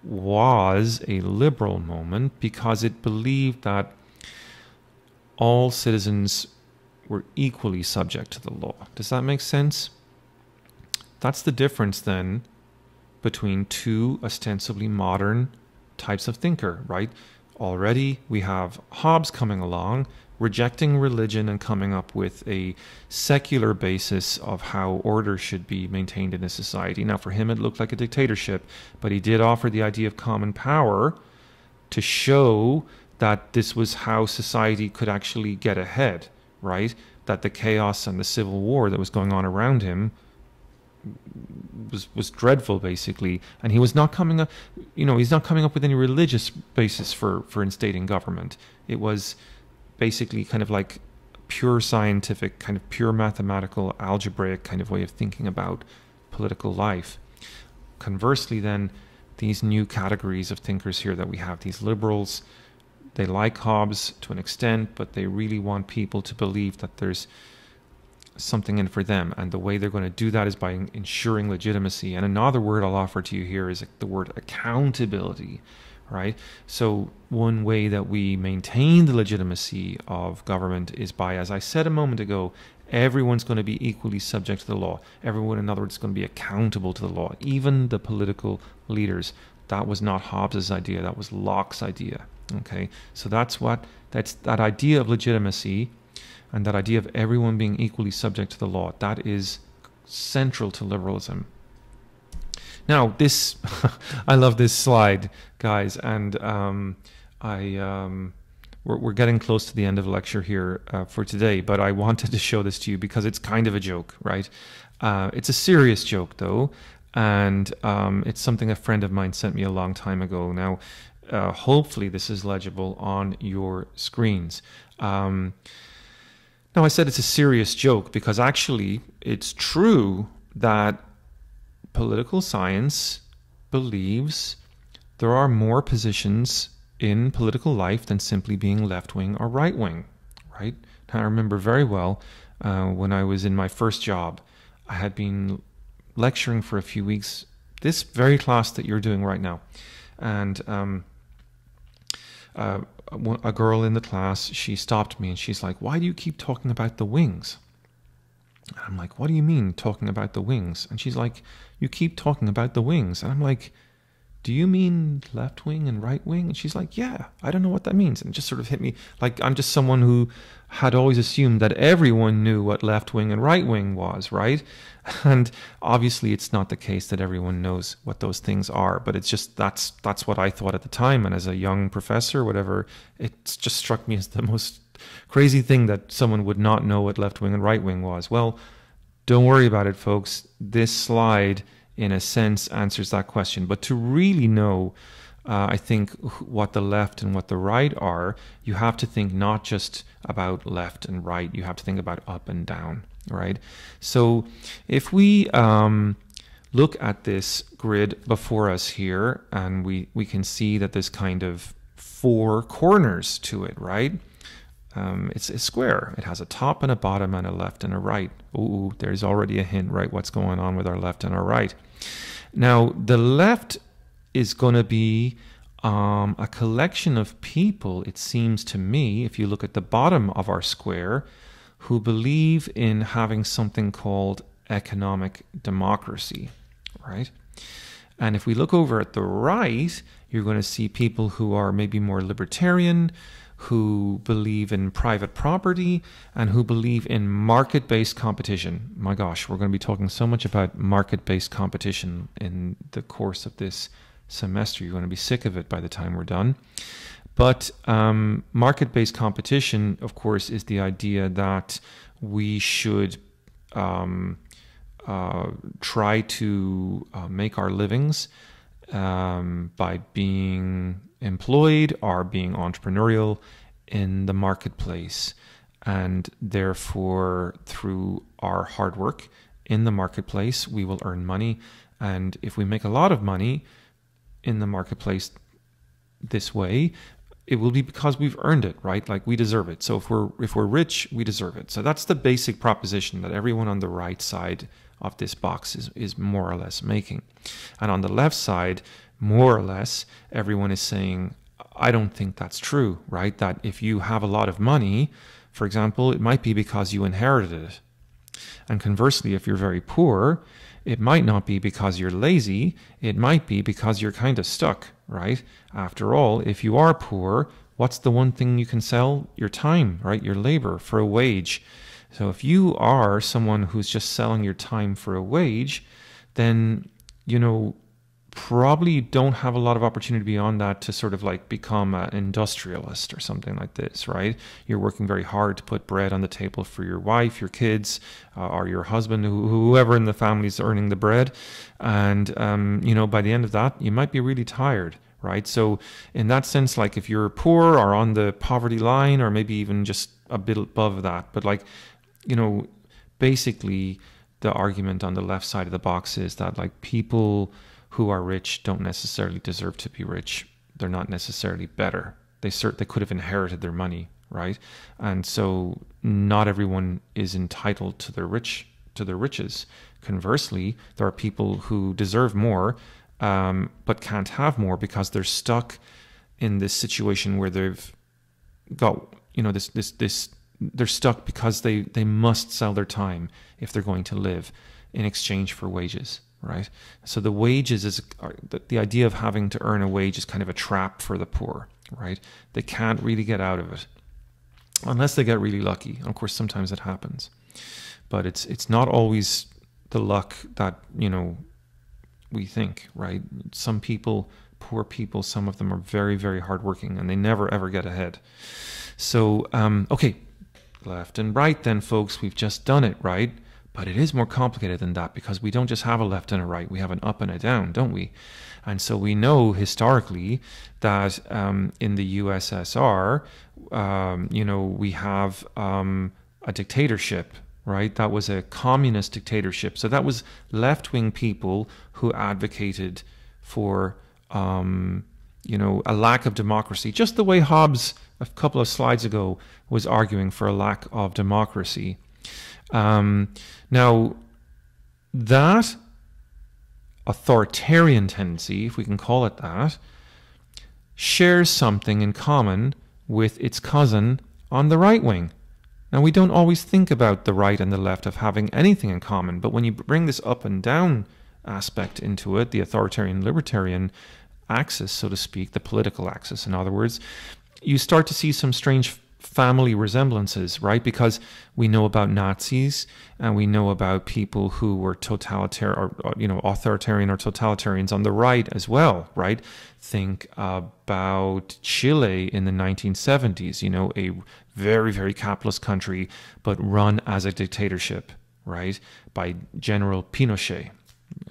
was a liberal moment because it believed that all citizens were equally subject to the law. Does that make sense? That's the difference then between two ostensibly modern types of thinker, right? Already we have Hobbes coming along, rejecting religion and coming up with a secular basis of how order should be maintained in a society. Now, for him, it looked like a dictatorship, but he did offer the idea of common power to show that this was how society could actually get ahead, right? That the chaos and the civil war that was going on around him was was dreadful basically and he was not coming up you know he's not coming up with any religious basis for for instating government it was basically kind of like pure scientific kind of pure mathematical algebraic kind of way of thinking about political life conversely then these new categories of thinkers here that we have these liberals they like Hobbes to an extent, but they really want people to believe that there's something in for them. And the way they're going to do that is by ensuring legitimacy. And another word I'll offer to you here is the word accountability, right? So, one way that we maintain the legitimacy of government is by, as I said a moment ago, everyone's going to be equally subject to the law. Everyone, in other words, is going to be accountable to the law, even the political leaders. That was not Hobbes's idea, that was Locke's idea. Okay, so that's what that's that idea of legitimacy and that idea of everyone being equally subject to the law. That is central to liberalism. Now, this I love this slide, guys, and um, I um, we're, we're, getting close to the end of lecture here uh, for today, but I wanted to show this to you because it's kind of a joke, right? Uh, it's a serious joke though, and um, it's something a friend of mine sent me a long time ago. Now, uh, hopefully this is legible on your screens. Um, now, I said it's a serious joke because actually it's true that political science believes there are more positions in political life than simply being left wing or right wing, right? Now, I remember very well uh, when I was in my first job, I had been lecturing for a few weeks, this very class that you're doing right now. And um, uh, a girl in the class, she stopped me and she's like, Why do you keep talking about the wings? And I'm like, What do you mean talking about the wings? And she's like, You keep talking about the wings. And I'm like, do you mean left wing and right wing? And she's like, yeah, I don't know what that means. And just sort of hit me like I'm just someone who had always assumed that everyone knew what left wing and right wing was, right? And obviously it's not the case that everyone knows what those things are, but it's just that's that's what I thought at the time and as a young professor whatever, it just struck me as the most crazy thing that someone would not know what left wing and right wing was. Well, don't worry about it folks. This slide in a sense, answers that question. But to really know, uh, I think, what the left and what the right are, you have to think not just about left and right, you have to think about up and down, right? So if we um, look at this grid before us here, and we, we can see that there's kind of four corners to it, right? Um, it's a square. It has a top and a bottom and a left and a right. Ooh, there's already a hint, right? What's going on with our left and our right? Now, the left is going to be um, a collection of people, it seems to me, if you look at the bottom of our square, who believe in having something called economic democracy, right? And if we look over at the right, you're going to see people who are maybe more libertarian, who believe in private property and who believe in market based competition. My gosh, we're going to be talking so much about market based competition in the course of this semester. You're going to be sick of it by the time we're done. But um, market based competition, of course, is the idea that we should. Um, uh, try to uh, make our livings um, by being employed, are being entrepreneurial in the marketplace. And therefore, through our hard work in the marketplace, we will earn money. And if we make a lot of money in the marketplace this way, it will be because we've earned it, right? Like we deserve it. So if we're if we're rich, we deserve it. So that's the basic proposition that everyone on the right side of this box is, is more or less making. And on the left side, more or less everyone is saying, I don't think that's true, right? That if you have a lot of money, for example, it might be because you inherited it. And conversely, if you're very poor, it might not be because you're lazy, it might be because you're kind of stuck, right? After all, if you are poor, what's the one thing you can sell? Your time, right? Your labor for a wage. So if you are someone who's just selling your time for a wage, then, you know, probably don't have a lot of opportunity beyond that to sort of like become an industrialist or something like this, right? You're working very hard to put bread on the table for your wife, your kids, uh, or your husband, whoever in the family is earning the bread. And, um, you know, by the end of that, you might be really tired right? So in that sense, like if you're poor or on the poverty line, or maybe even just a bit above that, but like, you know, basically the argument on the left side of the box is that like people who are rich don't necessarily deserve to be rich. They're not necessarily better. They cert- they could have inherited their money, right? And so not everyone is entitled to their rich to their riches. Conversely, there are people who deserve more um, but can't have more because they're stuck in this situation where they've got you know this this this they're stuck because they they must sell their time if they're going to live in exchange for wages right? So the wages is the idea of having to earn a wage is kind of a trap for the poor, right? They can't really get out of it unless they get really lucky. And of course, sometimes it happens, but it's it's not always the luck that you know we think, right? Some people, poor people, some of them are very very hardworking and they never ever get ahead. So um, okay, left and right, then folks, we've just done it, right? But it is more complicated than that because we don't just have a left and a right, we have an up and a down, don't we? And so we know historically that um, in the USSR, um, you know, we have um, a dictatorship right? That was a communist dictatorship. So that was left wing people who advocated for, um, you know, a lack of democracy, just the way Hobbes, a couple of slides ago, was arguing for a lack of democracy. Um, now, that authoritarian tendency, if we can call it that, shares something in common with its cousin on the right wing. Now, we don't always think about the right and the left of having anything in common, but when you bring this up and down aspect into it, the authoritarian libertarian axis, so to speak, the political axis, in other words, you start to see some strange family resemblances, right? Because we know about Nazis and we know about people who were totalitarian or, or, you know, authoritarian or totalitarians on the right as well, right? Think about Chile in the 1970s, you know, a very, very capitalist country, but run as a dictatorship, right? By General Pinochet,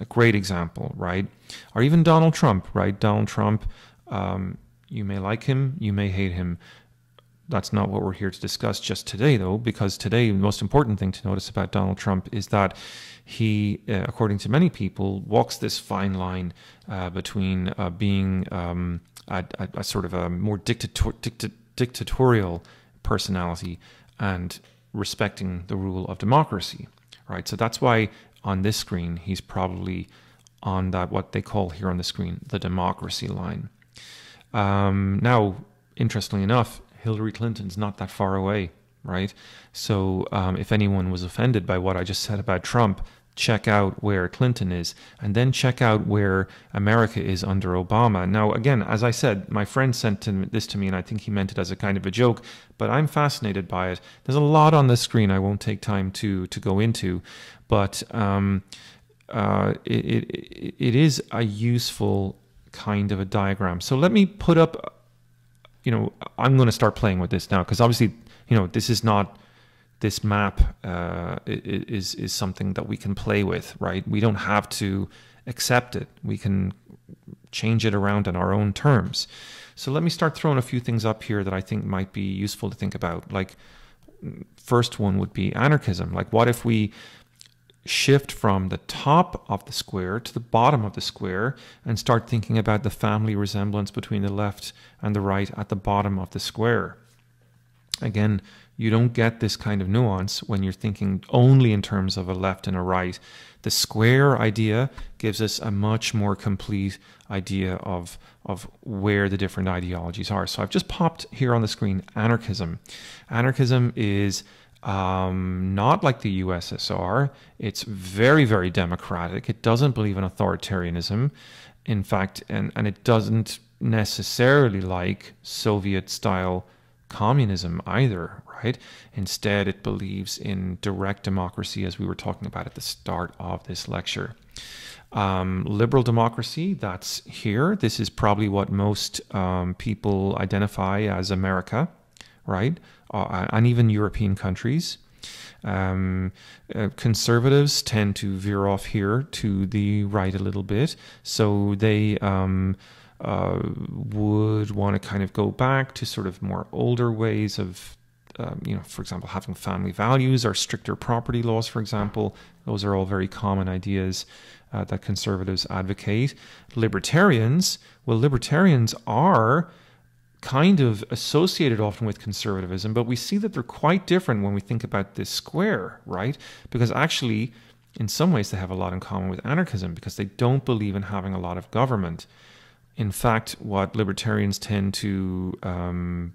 a great example, right? Or even Donald Trump, right? Donald Trump, um, you may like him, you may hate him that's not what we're here to discuss just today, though, because today the most important thing to notice about Donald Trump is that he, uh, according to many people, walks this fine line uh, between uh, being um, a, a, a, sort of a more dictator- dictatorial personality and respecting the rule of democracy, right? So that's why on this screen he's probably on that what they call here on the screen the democracy line. Um, now, interestingly enough, Hillary Clinton's not that far away, right? So um, if anyone was offended by what I just said about Trump, check out where Clinton is, and then check out where America is under Obama. Now, again, as I said, my friend sent this to me, and I think he meant it as a kind of a joke, but I'm fascinated by it. There's a lot on the screen I won't take time to to go into, but um, uh, it, it, it is a useful kind of a diagram. So let me put up you know, I'm going to start playing with this now because obviously, you know, this is not this map uh, is is something that we can play with, right? We don't have to accept it. We can change it around on our own terms. So let me start throwing a few things up here that I think might be useful to think about. Like, first one would be anarchism. Like, what if we shift from the top of the square to the bottom of the square and start thinking about the family resemblance between the left and the right at the bottom of the square. Again, you don't get this kind of nuance when you're thinking only in terms of a left and a right. The square idea gives us a much more complete idea of, of where the different ideologies are. So I've just popped here on the screen anarchism. Anarchism is um, not like the USSR. It's very, very democratic. It doesn't believe in authoritarianism, in fact, and, and it doesn't necessarily like Soviet style communism either, right? Instead, it believes in direct democracy, as we were talking about at the start of this lecture. Um, liberal democracy, that's here. This is probably what most um, people identify as America, right? Uh, uh, and even European countries. Um, uh, conservatives tend to veer off here to the right a little bit, so they um, uh, would want to kind of go back to sort of more older ways of. Um, you know, for example, having family values or stricter property laws, for example, those are all very common ideas uh, that conservatives advocate. Libertarians, well, libertarians are kind of associated often with conservatism, but we see that they're quite different when we think about this square, right? Because actually, in some ways, they have a lot in common with anarchism because they don't believe in having a lot of government. In fact, what libertarians tend to um,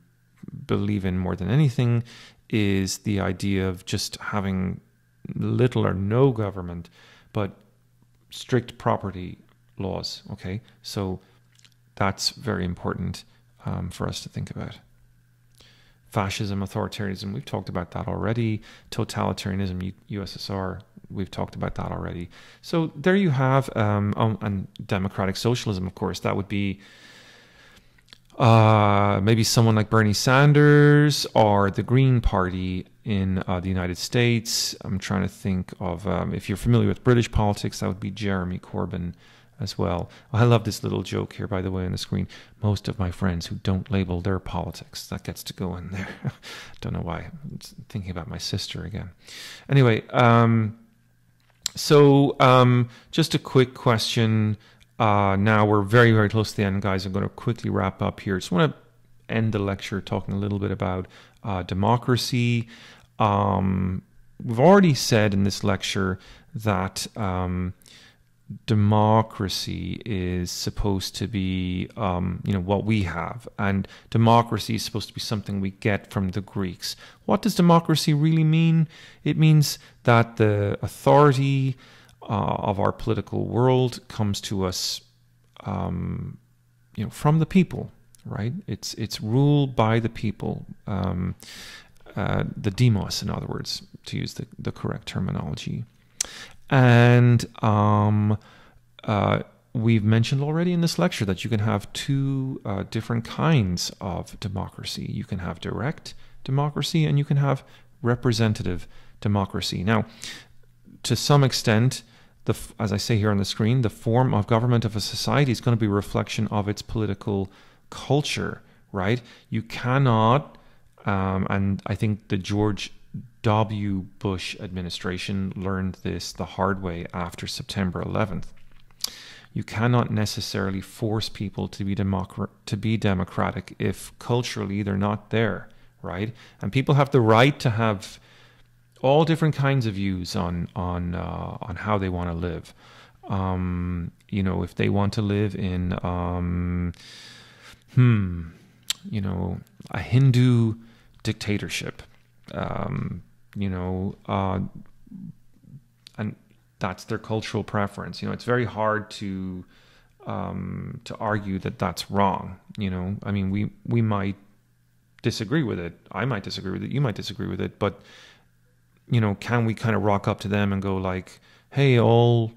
believe in more than anything is the idea of just having little or no government, but strict property laws. Okay, so that's very important um, for us to think about. Fascism, authoritarianism, we've talked about that already. Totalitarianism, USSR, we've talked about that already. So there you have, um, um, and democratic socialism, of course, that would be uh, maybe someone like Bernie Sanders or the Green Party in uh, the United States. I'm trying to think of, um, if you're familiar with British politics, that would be Jeremy Corbyn as well. I love this little joke here, by the way, on the screen. Most of my friends who don't label their politics. That gets to go in there. don't know why. I'm thinking about my sister again. Anyway, um, so um, just a quick question. Uh, now we're very, very close to the end, guys. I'm going to quickly wrap up here. Just want to end the lecture talking a little bit about uh, democracy. Um, we've already said in this lecture that um, democracy is supposed to be, um, you know, what we have, and democracy is supposed to be something we get from the Greeks. What does democracy really mean? It means that the authority uh, of our political world comes to us, um, you know, from the people, right? It's it's ruled by the people, um, uh, the demos, in other words, to use the, the correct terminology. And um, uh, we've mentioned already in this lecture that you can have two uh, different kinds of democracy. You can have direct democracy and you can have representative democracy. Now, to some extent, the, as I say here on the screen, the form of government of a society is going to be a reflection of its political culture, right? You cannot, um, and I think the George W. Bush administration learned this the hard way after September 11th. You cannot necessarily force people to be to be democratic if culturally they're not there, right? And people have the right to have all different kinds of views on on uh, on how they want to live. Um, you know, if they want to live in, um, hmm, you know, a Hindu dictatorship, um, you know, uh, and that's their cultural preference. You know, it's very hard to um, to argue that that's wrong. You know, I mean, we we might disagree with it. I might disagree with it. You might disagree with it. But you know, can we kind of rock up to them and go like, "Hey, all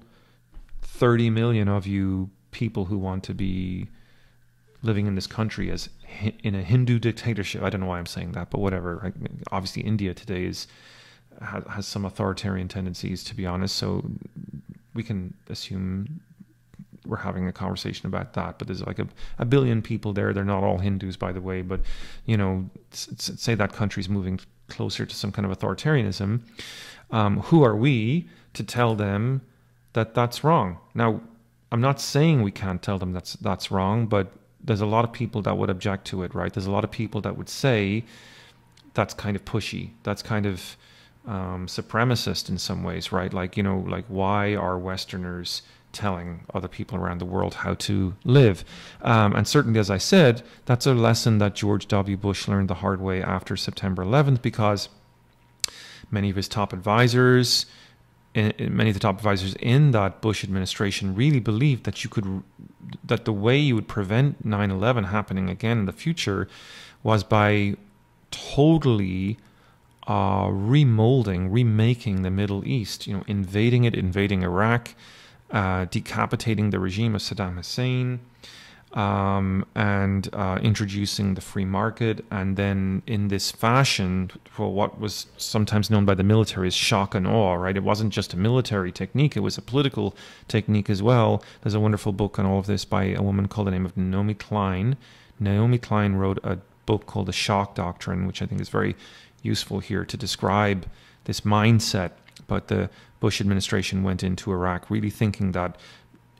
30 million of you people who want to be living in this country as in a Hindu dictatorship. I don't know why I'm saying that, but whatever. obviously, India today is has, some authoritarian tendencies, to be honest. So we can assume we're having a conversation about that. But there's like a, a billion people there. They're not all Hindus, by the way. But you know, say that country's moving closer to some kind of authoritarianism. Um, who are we to tell them that that's wrong? Now, I'm not saying we can't tell them that's that's wrong, but there's a lot of people that would object to it, right? There's a lot of people that would say that's kind of pushy. That's kind of um, supremacist in some ways, right? Like, you know, like why are Westerners telling other people around the world how to live? Um, and certainly, as I said, that's a lesson that George W. Bush learned the hard way after September 11th because many of his top advisors, many of the top advisors in that Bush administration really believed that you could that the way you would prevent 9/11 happening again in the future was by totally uh, remolding, remaking the Middle East. You know, invading it, invading Iraq, uh, decapitating the regime of Saddam Hussein um, and uh, introducing the free market. And then, in this fashion, for what was sometimes known by the military as shock and awe, right? It wasn't just a military technique, it was a political technique as well. There's a wonderful book on all of this by a woman called the name of Naomi Klein. Naomi Klein wrote a book called The Shock Doctrine, which I think is very useful here to describe this mindset. But the Bush administration went into Iraq really thinking that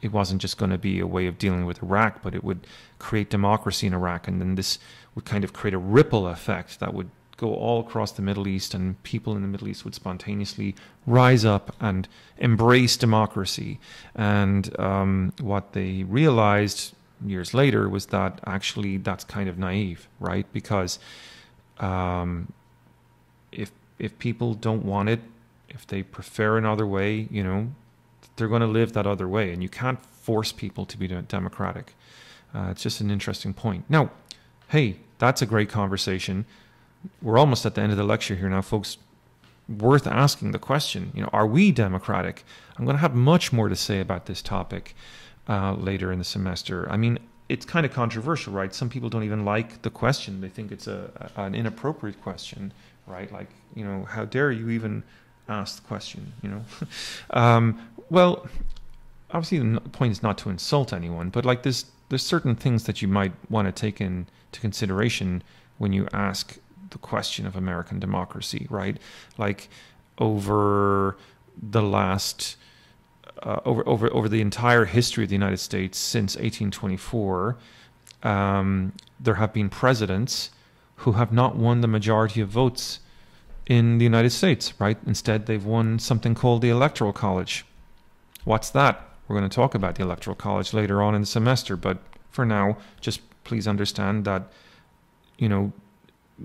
it wasn't just going to be a way of dealing with Iraq, but it would create democracy in Iraq. And then this would kind of create a ripple effect that would go all across the Middle East, and people in the Middle East would spontaneously rise up and embrace democracy. And um, what they realized years later was that actually that's kind of naive, right? Because um, if if people don't want it, if they prefer another way, you know, they're going to live that other way, and you can't force people to be democratic. Uh, it's just an interesting point. Now, hey, that's a great conversation. We're almost at the end of the lecture here now, folks. Worth asking the question, you know, are we democratic? I'm going to have much more to say about this topic uh, later in the semester. I mean, it's kind of controversial, right? Some people don't even like the question; they think it's a, a an inappropriate question, right? Like, you know, how dare you even ask the question? You know, um, well, obviously the point is not to insult anyone, but like there's there's certain things that you might want to take into consideration when you ask the question of American democracy, right? Like over the last uh, over over over the entire history of the United States since 1824, um, there have been presidents who have not won the majority of votes in the United States, right? Instead, they've won something called the Electoral College What's that? We're going to talk about the Electoral College later on in the semester, but for now, just please understand that, you know,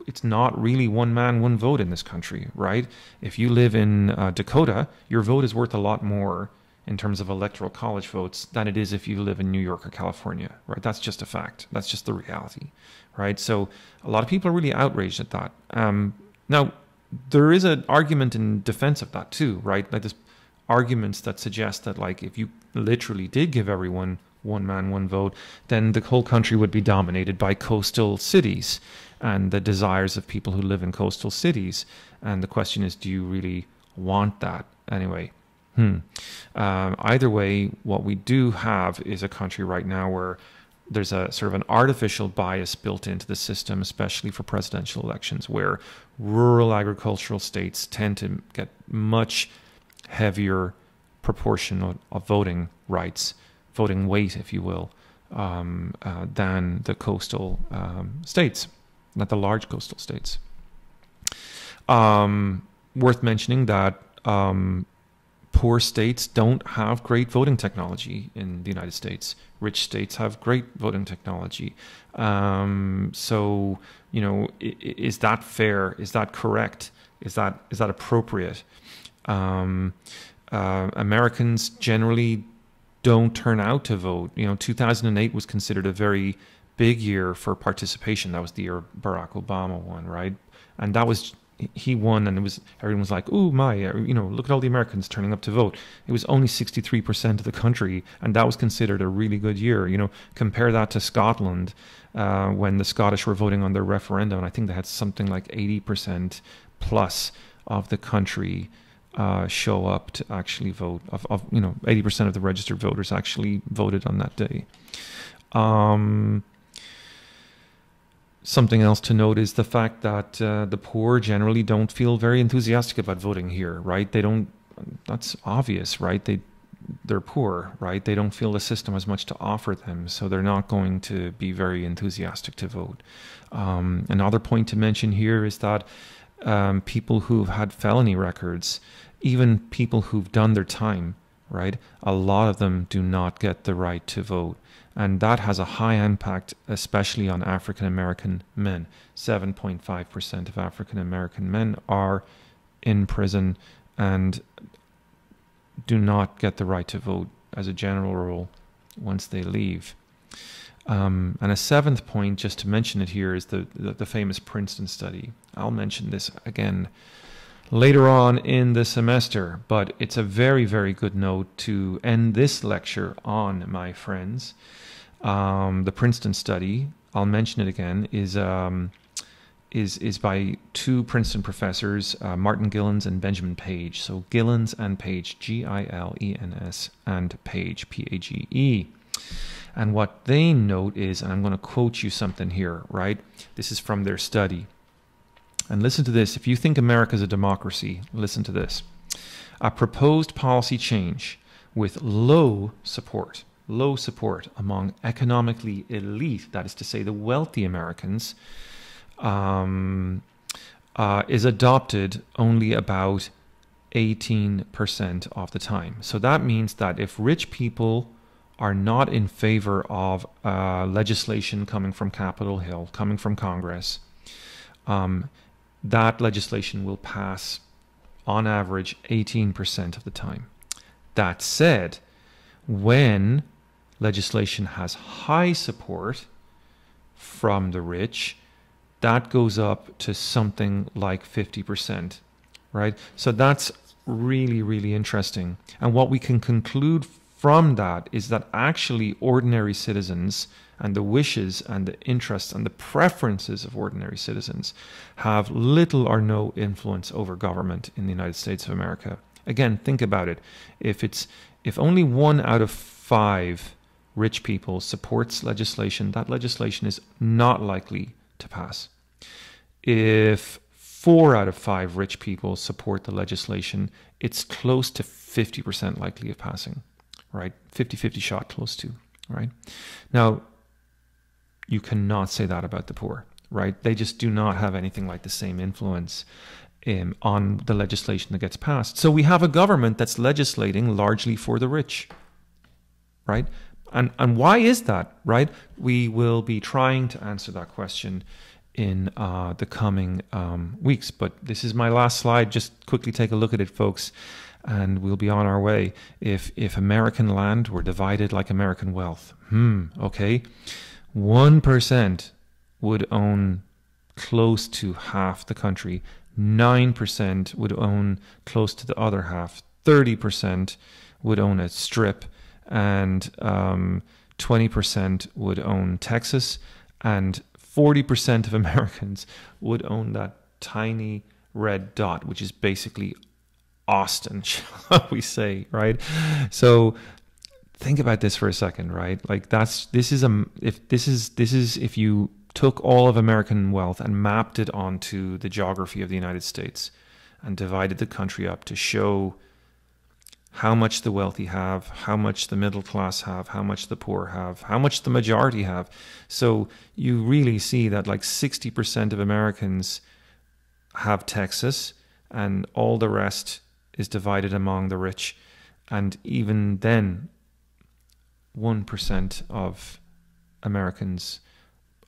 it's not really one man, one vote in this country, right? If you live in uh, Dakota, your vote is worth a lot more in terms of electoral college votes than it is if you live in New York or California, right? That's just a fact. That's just the reality, right? So a lot of people are really outraged at that. Um, now, there is an argument in defense of that too, right? Like this arguments that suggest that like if you literally did give everyone one man one vote, then the whole country would be dominated by coastal cities and the desires of people who live in coastal cities. And the question is, do you really want that anyway? Hmm. Um, either way, what we do have is a country right now where there's a sort of an artificial bias built into the system, especially for presidential elections, where rural agricultural states tend to get much heavier proportion of voting rights, voting weight, if you will, um, uh, than the coastal um, states, not the large coastal states. Um, worth mentioning that um, poor states don't have great voting technology in the United States. Rich states have great voting technology. Um, so, you know, is that fair? Is that correct? Is that is that appropriate? um, uh, Americans generally don't turn out to vote. You know, 2008 was considered a very big year for participation. That was the year Barack Obama won, right? And that was he won, and it was everyone was like, "Oh my, uh, you know, look at all the Americans turning up to vote." It was only 63 percent of the country, and that was considered a really good year. You know, compare that to Scotland, uh, when the Scottish were voting on their referendum, and I think they had something like 80 percent plus of the country uh, show up to actually vote. Of, of you know, eighty percent of the registered voters actually voted on that day. Um, something else to note is the fact that uh, the poor generally don't feel very enthusiastic about voting here, right? They don't. That's obvious, right? They they're poor, right? They don't feel the system has much to offer them, so they're not going to be very enthusiastic to vote. Um, another point to mention here is that um, people who've had felony records, even people who've done their time, right? A lot of them do not get the right to vote. And that has a high impact, especially on African American men. 7.5% of African American men are in prison and do not get the right to vote as a general rule once they leave. Um, and a seventh point, just to mention it here, is the, the, the famous Princeton study. I'll mention this again later on in the semester, but it's a very, very good note to end this lecture on, my friends. Um, the Princeton study, I'll mention it again, is um, is is by two Princeton professors, uh, Martin Gillens and Benjamin Page. So Gillens and Page, G-I-L-E-N-S and Page, P-A-G-E. And what they note is, and I'm going to quote you something here, right? This is from their study. And listen to this. If you think America is a democracy, listen to this. A proposed policy change with low support, low support among economically elite, that is to say, the wealthy Americans, um, uh, is adopted only about 18% of the time. So that means that if rich people are not in favor of uh, legislation coming from Capitol Hill, coming from Congress, um, that legislation will pass on average 18% of the time. That said, when legislation has high support from the rich, that goes up to something like 50%, right? So that's really, really interesting. And what we can conclude from that is that actually ordinary citizens and the wishes and the interests and the preferences of ordinary citizens have little or no influence over government in the United States of America. Again, think about it. If it's if only one out of five rich people supports legislation, that legislation is not likely to pass. If four out of five rich people support the legislation, it's close to 50% likely of passing right? 50 50 shot, close to, right? Now, you cannot say that about the poor, right? They just do not have anything like the same influence um, on the legislation that gets passed. So we have a government that's legislating largely for the rich, right? And, and why is that, right? We will be trying to answer that question in uh, the coming um, weeks. But this is my last slide. Just quickly take a look at it, folks and we'll be on our way. If if American land were divided like American wealth, hmm, okay, one percent would own close to half the country. Nine percent would own close to the other half. Thirty percent would own a strip, and um, 20% would own Texas, and 40% of Americans would own that tiny red dot, which is basically Austin, shall we say, right? So think about this for a second, right? Like that's this is a if this is this is if you took all of American wealth and mapped it onto the geography of the United States and divided the country up to show how much the wealthy have, how much the middle class have, how much the poor have, how much the majority have. So you really see that like 60% of Americans have Texas and all the rest is divided among the rich. And even then, 1% of Americans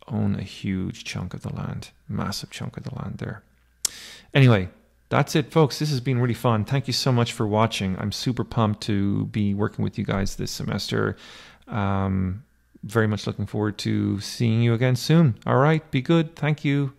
own a huge chunk of the land, massive chunk of the land there. Anyway, that's it, folks. This has been really fun. Thank you so much for watching. I'm super pumped to be working with you guys this semester. Um, very much looking forward to seeing you again soon. All right, be good. Thank you.